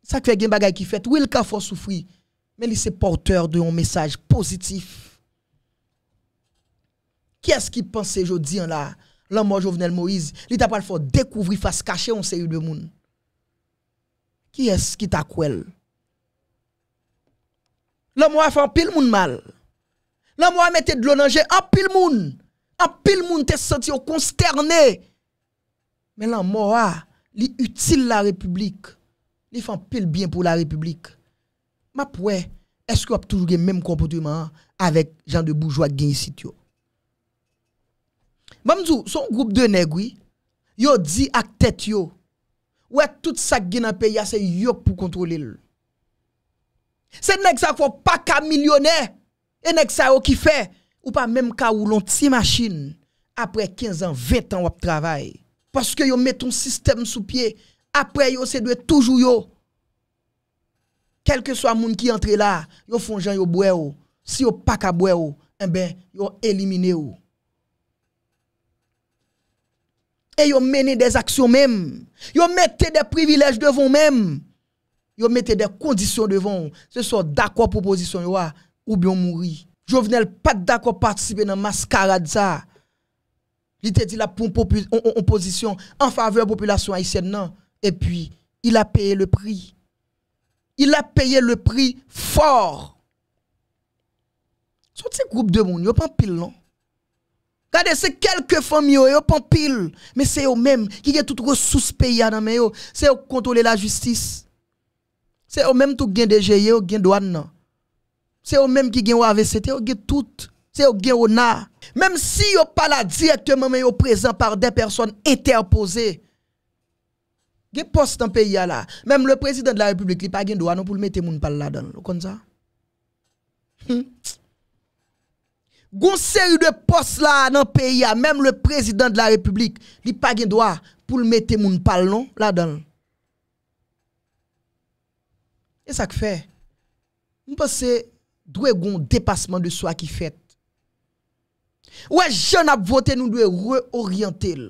ça fait gen bagay qui fait oui il faut souffrir mais il c'est porteur de un message positif qui est-ce qui pense aujourd'hui là l'homme Jovenel Moïse il t'a pas découvrir face caché on série de monde qui est-ce qui t'a quoi La mwa fan pil moun mal, la mwa mette dlo nanje, an pil moun, an pil moun te santi yo konsterné. Men la mwa ah, li utile la republik, li fan pil bien pou la republik. Map wè, eske wap toujge mèm kompontyman avèk jan de boujwa gen yisit yo. Mamdou, son goup de negwi, yo di ak tèt yo, wè tout sa gen apè yase yok pou kontrol il. C'est nèg ça pas ka millionnaire et nèg ça qui fait ou pas même ka ou l'on machine après 15 ans, 20 ans de travail parce que yo mettez un système sous pied après yo c'est doit toujours yo quel que soit monde qui entre là yo font gens yo si yo pas ka boire ou eh ben yo et yo e mené des actions même yo mettez des privilèges devant même ils mettez des conditions devant. Ce sont d'accord proposition ah. ou bien mourir. Jovenel pas d'accord participer dans mascarade ça. Il te dit la pour position en faveur de la population haïtienne Et puis il a payé le prix. Il a payé le prix fort. sont des groupes de monde, yo pas pile Regardez, c'est quelques familles, yo pas pile, mais c'est eux mêmes qui ont toutes ressources payées C'est eux contrôler la justice. Se ou menm tou gen dejeye, ou gen doan nan. Se ou menm ki gen wavese te, ou gen tout. Se ou gen ou na. Menm si yo pala direktman men yo prezant par de person interpose. Gen post nan peyi a la. Menm le prezident de la republik li pa gen doan nan pou l mette moun pal la dan. O konza? Gon se yu de post la nan peyi a, menm le prezident de la republik li pa gen doan pou l mette moun pal la dan. E sa k fè? Mwen pense, dwe goun depasman de swa ki fèt. Ouè, jen ap vote, nou dwe re-oriente l.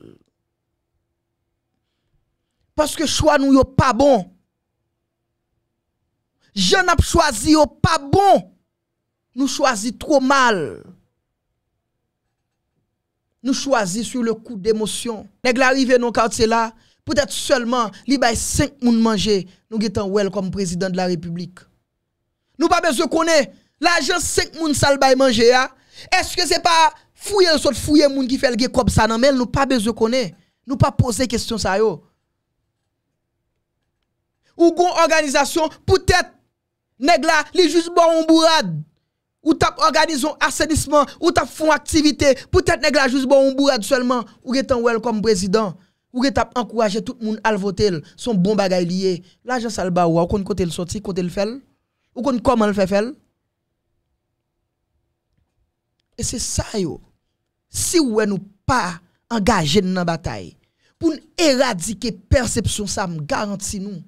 Paske swa nou yo pa bon. Jen ap chwazi yo pa bon. Nou chwazi tro mal. Nou chwazi sou le kou d'emosyon. Nèk la rive nou kout se la, Poutet selman li bay 5 moun manje nou getan welkom prezident de la republik. Nou pa bezo kone, la jen 5 moun sal bay manje ya, eske se pa fuyen sot fuyen moun ki felge kob sa nan men, nou pa bezo kone, nou pa pose kestyon sa yo. Ou kon organizasyon, poutet neg la li juz bon mbou rad, ou tap organizon asenisman, ou tap fon aktivite, poutet neg la juz bon mbou rad selman, ou getan welkom prezident. Ou que t'as encouragé tout le monde à voter, son bon bagay lié. L'argent salba ou, à kon côté le sorti, côté le fait, ou kon comment le fait Et c'est ça yo. Si ou nous pas engagé dans la bataille pour éradiquer perception ça me garantit nous.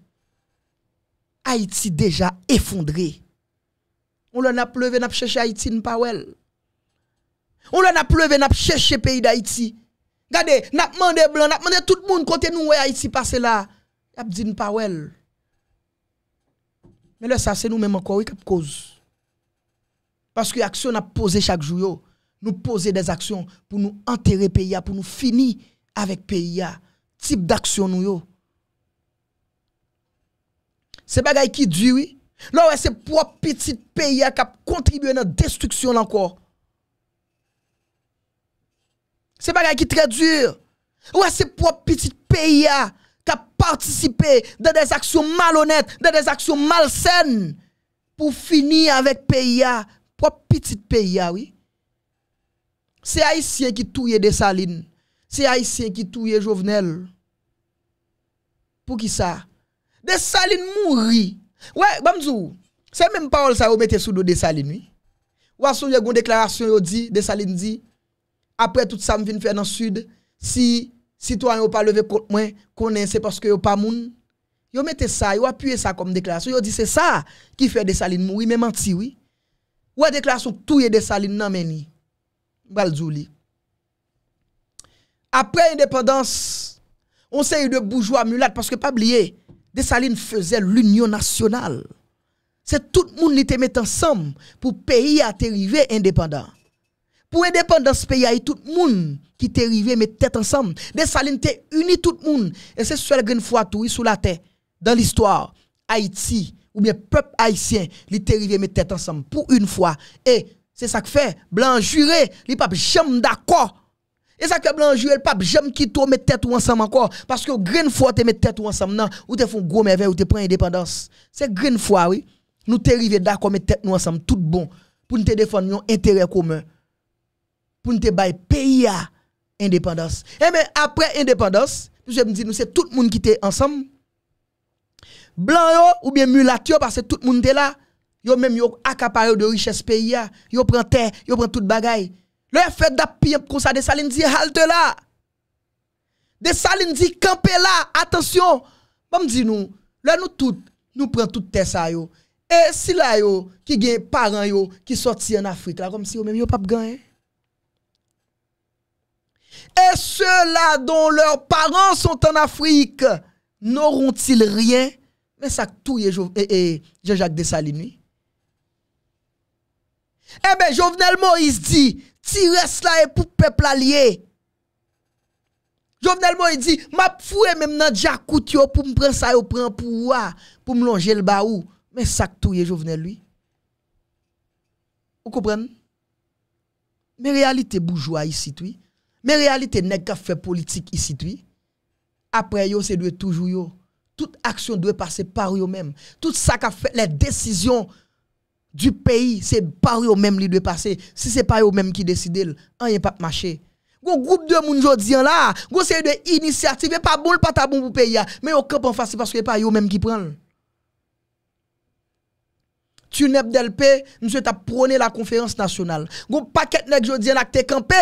Haïti déjà effondré. On l'en a pleuvé, n'a cherché Haïti n'pa On l'en a pleuvé, n'a cherché pays d'Haïti. Gade, napman de blan, napman de tout moun kote nou we a iti pase la, ap di nou pa wel. Me le sa se nou menman kowe ki ap kouz. Paske aksyon ap pose chak jou yo. Nou pose des aksyon pou nou enterre pe ya, pou nou fini avek pe ya. Tip d'aksyon nou yo. Se bagay ki diwi, lo we se pou ap piti pe ya kap kontribuye nan destriksyon lanko. C'est pas qui très dur. Ouais, c'est propre petit pays ah, qui a participé dans des actions malhonnêtes, dans des actions malsaines pour finir avec pays ah, propre petit pays ah, oui. C'est haïtien qui touille des salines. C'est haïtien qui touille Jovenel. Pour qui ça Des salines mourir. Ouais, bamzou. C'est même parole ça vous mettez sous dos des salines oui. Ou à son une déclaration dit des salines dit après tout ça, je viens faire dans le sud, si citoyen si pas levé contre moi, c'est parce que yo pas moun. Yo mettez ça, yo appuyé ça comme déclaration. Yo dit c'est ça qui fait des salines mourir, mais menti oui. déclaré déclaration tout des salines nan meni. Après indépendance, on sait de bourgeois mulattes parce que pas oublier, salines faisait l'union nationale. C'est tout le monde qui était mis ensemble pour pays à indépendant. Pour indépendance pays, tout le monde qui t'est arrivé, mais tête ensemble. Des salines, uni tout le monde. Et c'est seule grande fois tout, sous la terre, dans l'histoire, Haïti, ou bien peuple haïtien, li t'est arrivé, mais tête ensemble, pour une fois. Et c'est ça que fait, blanc juré, li pas jamais d'accord. Et ça que blanc juré, le pape jamais qui tout mettre tête ensemble encore. Parce que grande fois, tu mettre tête ou ensemble, non, ou te font gros merveille, ou te prends indépendance. C'est grande fois, oui. Nous t'es arrivé d'accord, mettre tête nous ensemble, tout bon, pour nous te défendre nos intérêts communs pour nous bailler pays à indépendance. Et eh mais après indépendance, je me dis, nous c'est tout le monde qui était ensemble. Blanc ou bien mulat parce que tout le monde est là. Yo même yo accaparé de richesse pays à, yo prend terre, yo prend toute bagaille. Le fait d'appuyer comme ça des salines dit halte là. Des salines dit camper là, attention. Bon me dit nous, là nous tout, nous prend toute terre ça yo. Et si là yo qui gagne parents yo qui sorti en Afrique là comme si yo même yo pas gagné. Et ceux-là dont leurs parents sont en Afrique n'auront-ils rien Mais ça tout est Jean-Jacques Dessalines. Eh bien, Jovenel Moïse dit, restes cela et pour peuple allié. Jovenel Moïse dit, m'a foué même dans Jacout pour me prendre ça, pour prendre pour me longer le baou. Mais ça tout est Jovenel lui. Vous comprenez Mais réalité bourgeois ici, tout. Men realite, nek ka fwe politik isi tui. Apre yo, se dwe toujou yo. Tout aksyon dwe pase par yo menm. Tout sa ka fwe, le desisyon du peyi, se par yo menm li dwe pase. Si se par yo menm ki deside, an yon pa p'mache. Gon, goup de moun jodiyan la, gon se yon dwe inisiativ, e pa bol pata bon, bon pou peyi ya. Men yo kap an fasi, paske yon pa yo menm ki pran. Tu neb delpe, mse ta prone la konferans nasyonal. Gon paket nek jodiyan ak te kampe,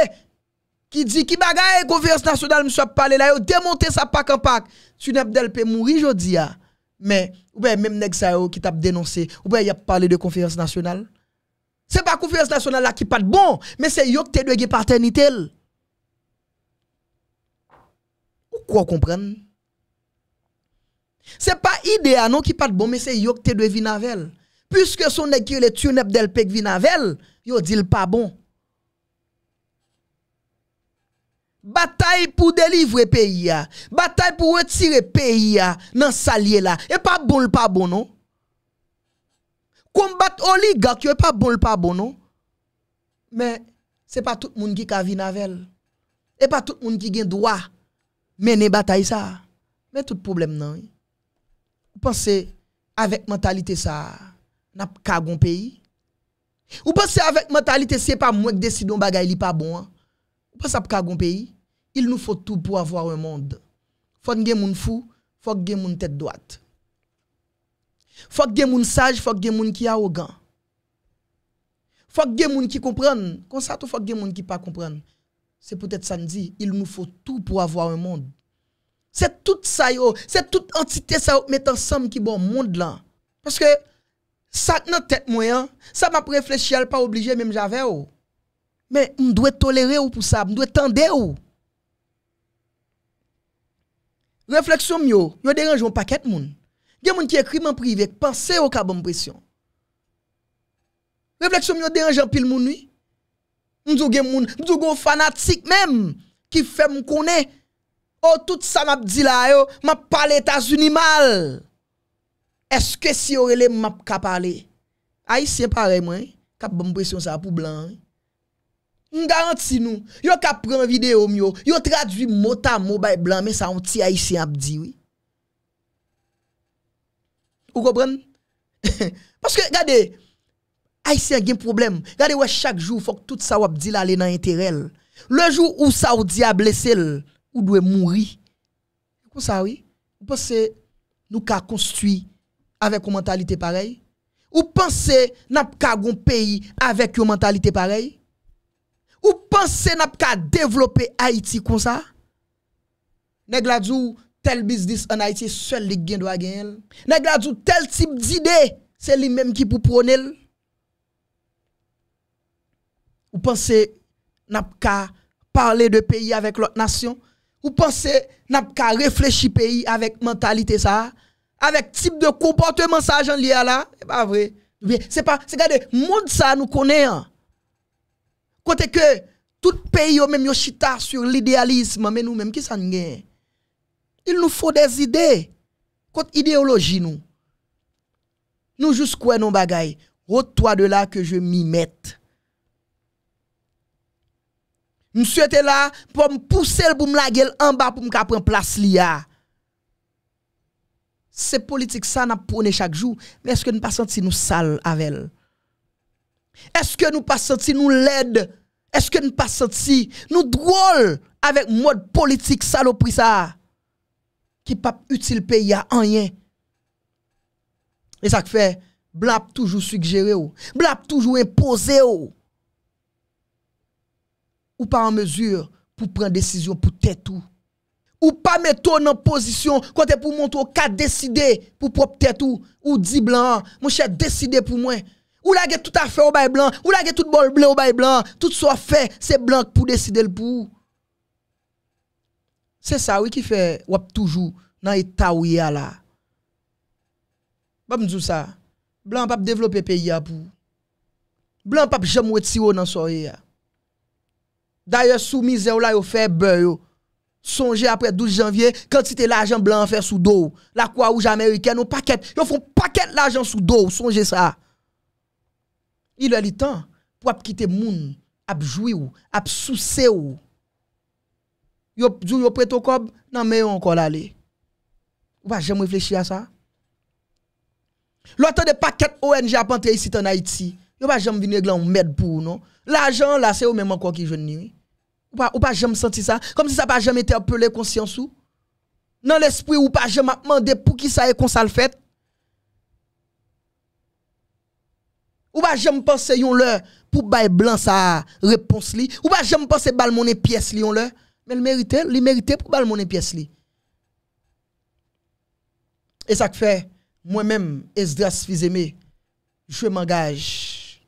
qui dit qui bagaille conférence nationale monsieur parler là, yo démonter ça pas en pack. Sunep Delpe mourir jodi a. Ah. Mais ou même nèg ça qui t'a dénoncé, ou bien y a parlé de conférence nationale. C'est pas conférence nationale là qui pas bon, mais c'est yo qui te de paternité. Ou quoi comprendre c'est pas idéal ah, non qui pas bon mais c'est yo que te vinavel Puisque son nèg qui le Tunep Delpe vinavel, yo dit pas bon. Batae pou delivre peyi ya, batae pou wetire peyi ya nan salye la, e pa bon l pa bon non? Koumbat oligak yo e pa bon l pa bon non? Men, se pa tout moun ki kavinavel, e pa tout moun ki gen dwa menen batae sa, men tout problem nan yon. Ou pense, avek mentalite sa, nap kagon peyi? Ou pense, avek mentalite se pa mwenk desidon bagay li pa bon an? Pas ap ka goun peyi, il nou fote tout pou avwa wè moun. Fote gen moun fou, fote gen moun tèt doat. Fote gen moun saj, fote gen moun ki aogan. Fote gen moun ki komprèn, konsato fote gen moun ki pa komprèn. Se pote tè sa nidzi, il nou fote tout pou avwa wè moun. Se tout sa yo, se tout antite sa yo, metan sam ki bon moun lan. Paske sak nan tèt mwen, sak nan preflech yal pa oblije mèm javè yo. Men, mdwe tolere ou pou sa, mdwe tende ou. Refleksyon myo, myo deranjon paket moun. Gen moun ki ekri mwen privek, panse ou ka bom presyon. Refleksyon myo deranjon pil moun ni. Mdwe gen moun, mdwe gwo fanatik men, ki fe moun kone. Ou oh, tout sa mabdi la yo, mabpale tas unimal. Eske si yorele mabkapale. A yisi yon pare mwen, kap bom presyon sa pou blan yon. M garanti nou. Yo ka pren video myo. Yo tradwi mota mou bay blan. Men sa yon ti Aisyen apdi. Ou gobran? Paske gade. Aisyen gen problem. Gade we chak jou fok tout sa wapdi la le nan enterel. Le jou ou sa ou di a blese l. Ou dwe mouri. Kousa oui? Ou pense nou ka konstui. Avek yo mentalite parey. Ou pense nan ka goun peyi. Avek yo mentalite parey. Ou pensez n'a pas développer Haïti comme ça? Nèg la tel business en Haïti seul li gen doit gagner. Nèg la tel type d'idée, c'est lui même qui vous prôner. Ou pensez n'a pas parler de pays avec l'autre nation? Ou pensez n'a pas réfléchir pays avec mentalité ça? Avec type de comportement ça j'en lié là? C'est pas vrai. C'est pas c'est regardez, monde ça nous connaît. Hein. Kote ke, tout peyi yo menm yo chita sur l'idealisme menm nou menm ki san gen. Il nou fò des ide, kote ideologi nou. Nou jous kwen nou bagay, rote to a de la ke je mi met. M sou ete la pou m pousse l pou m lage l anba pou m ka pren plas li a. Se politik sa nan pounen chak jou, menm eske nou pasant si nou sal avèl. Eske nou pas santi nou led? Eske nou pas santi nou drol? Avek mod politik salopri sa Ki pap utilpe ya anyen E sa kfe blap toujou sugjere ou Blap toujou impose ou Ou pa an mesur pou pren desisyon pou tet ou Ou pa meton an posisyon Kote pou montre ou ka deside Pou prop tet ou ou di blan Mwen chè deside pou mwen Ou la ge tout a fè ou bay blan, ou la ge tout bol blan ou bay blan, tout sou a fè, se blan pou deside l pou. Se sa, we ki fè wap toujou nan ita ou ya la. Ba mdou sa, blan pap devlopè peyi ya pou. Blan pap jem wet siwo nan sou ya. Da yo sou mize ou la yo fè beyo. Sonje apre 12 janvye, kant si te la jen blan fè sou do. La kwa ou jamè wikè nou pakèt, yo fon pakèt la jen sou do, sonje sa a. Ni lè li tan pou ap kite moun, ap jwi ou, ap sou se ou. Yo djou yo preto kob nan men yo ankon lalè. Ou pa jèm wiflechi a sa? Lò tan de paket ONG apante yi sit an Haiti, yo pa jèm vinè glan ou mèd pou ou non? La jèm la se ou men man kon ki jèm ni ou? Ou pa jèm senti sa? Kom si sa pa jèm etè ap pelè konsyans ou? Nan l'espri ou pa jèm ap mandè pou ki sa e konsal fèt? Ou pas j'aime penser yon l'heure pour bail blanc sa réponse li. Ou pas j'aime penser bal monnaie pièce li yon l'heure. Mais le mérite, le mérite pour bal monnaie pièce li. Et ça que fait moi-même Esdras Fizeme, je m'engage.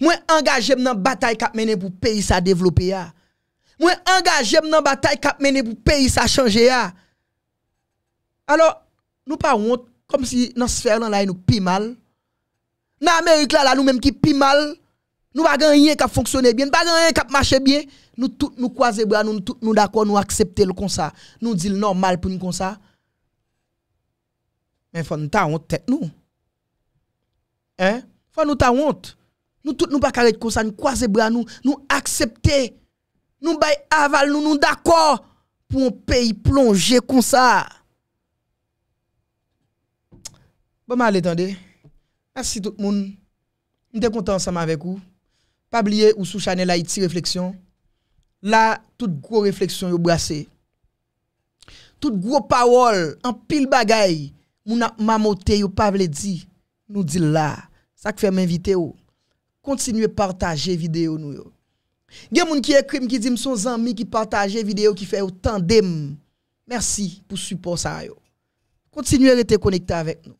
Moi engagé dans bataille cap mené pour pays ça développer Moi engagé dans bataille cap mené pour pays ça changer Alors nous pas honte comme si dans sphère là nous pi mal nan Amerik la la nou menm ki pi mal, nou bagan yen kap fonksyoner bien, bagan yen kap mache bien, nou tout nou kwaze bra, nou tout nou d'akor, nou aksepte l kon sa, nou di l normal pou nou kon sa, men fwa nou ta wont tek nou, fwa nou ta wont, nou tout nou bakarek kon sa, nou kwaze bra nou, nou aksepte, nou bay aval, nou nou d'akor, pou yon peyi plonge kon sa, ba mal etande, Merci tout le monde. On sommes contents ensemble avec vous. Pas oublier ou sous Chanel Haïti Réflexion. Là, toute grosse réflexion est brassée. Toute grosse parole, en pile bagaille, moun mamoté yo pas vle di, nous dit là. Ça qui fait m'inviter ou. Continuez partager vidéo nous yo. des moun qui écrit qui dit son amis, qui la vidéo qui fait autant d'aim. Merci pour support ça Continuez à rester connecté avec nous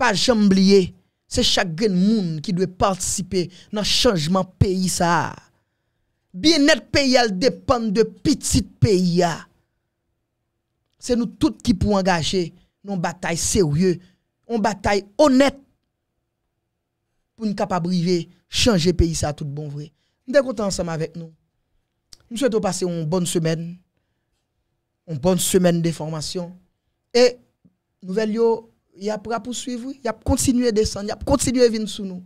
pas jamais c'est chaque monde qui doit participer dans le changement pays ça. Bien-être pays dépend de petit pays C'est nous tous qui pouvons engager une bataille sérieuse, une bataille honnête pour nous capable de changer pays ça tout bon vrai. Nous sommes ensemble avec nous. Nous souhaitons passer une bonne semaine, une bonne semaine de formation. Et nouvelle yo, il a pour poursuivre, il a continué à descendre, il a continué à venir sous nous.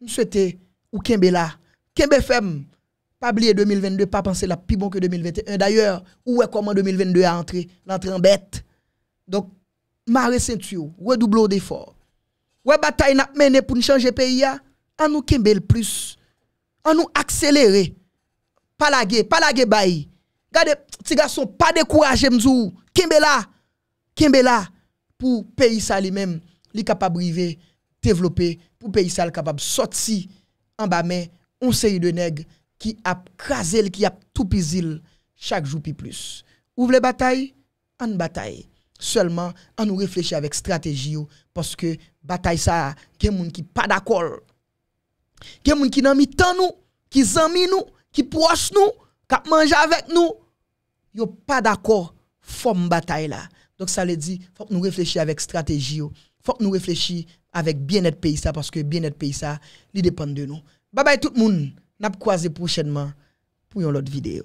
Nous souhaitons ou Kembe là. Kembe femme. Pas oublier 2022, pas penser la plus bon que 2021. D'ailleurs, où est comment 2022 a entré? L'entrée en bête. Donc, marée ceinture, redouble d'efforts. ou bataille n'a mené pour changer pays à nous Kembe le plus. en nous accélérer. Pas la guerre, pas guerre bail. Regardez, petit garçon, pas décourager, m'zou. Kembe là. Kembe là pour pays ça lui-même, lui capable de développer, pour pays ça capable sortir en bas mais on série de nèg qui a crasé, qui a tout pisil chaque jour plus. Ouvre les batailles, en bataille. Seulement, on nous réfléchit avec stratégie parce que bataille ça, il y qui pas d'accord. Il y qui n'ont mis tant nous, qui zami nous, qui proche nous, qui mange avec nous. Ils pas d'accord forme bataille là. Donc ça le dit, faut que nous réfléchissions avec stratégie, Il faut que nous réfléchissions avec bien-être pays ça parce que bien-être pays ça, il dépend de nous. Bye bye tout le monde. nous croiser prochainement pour une autre vidéo.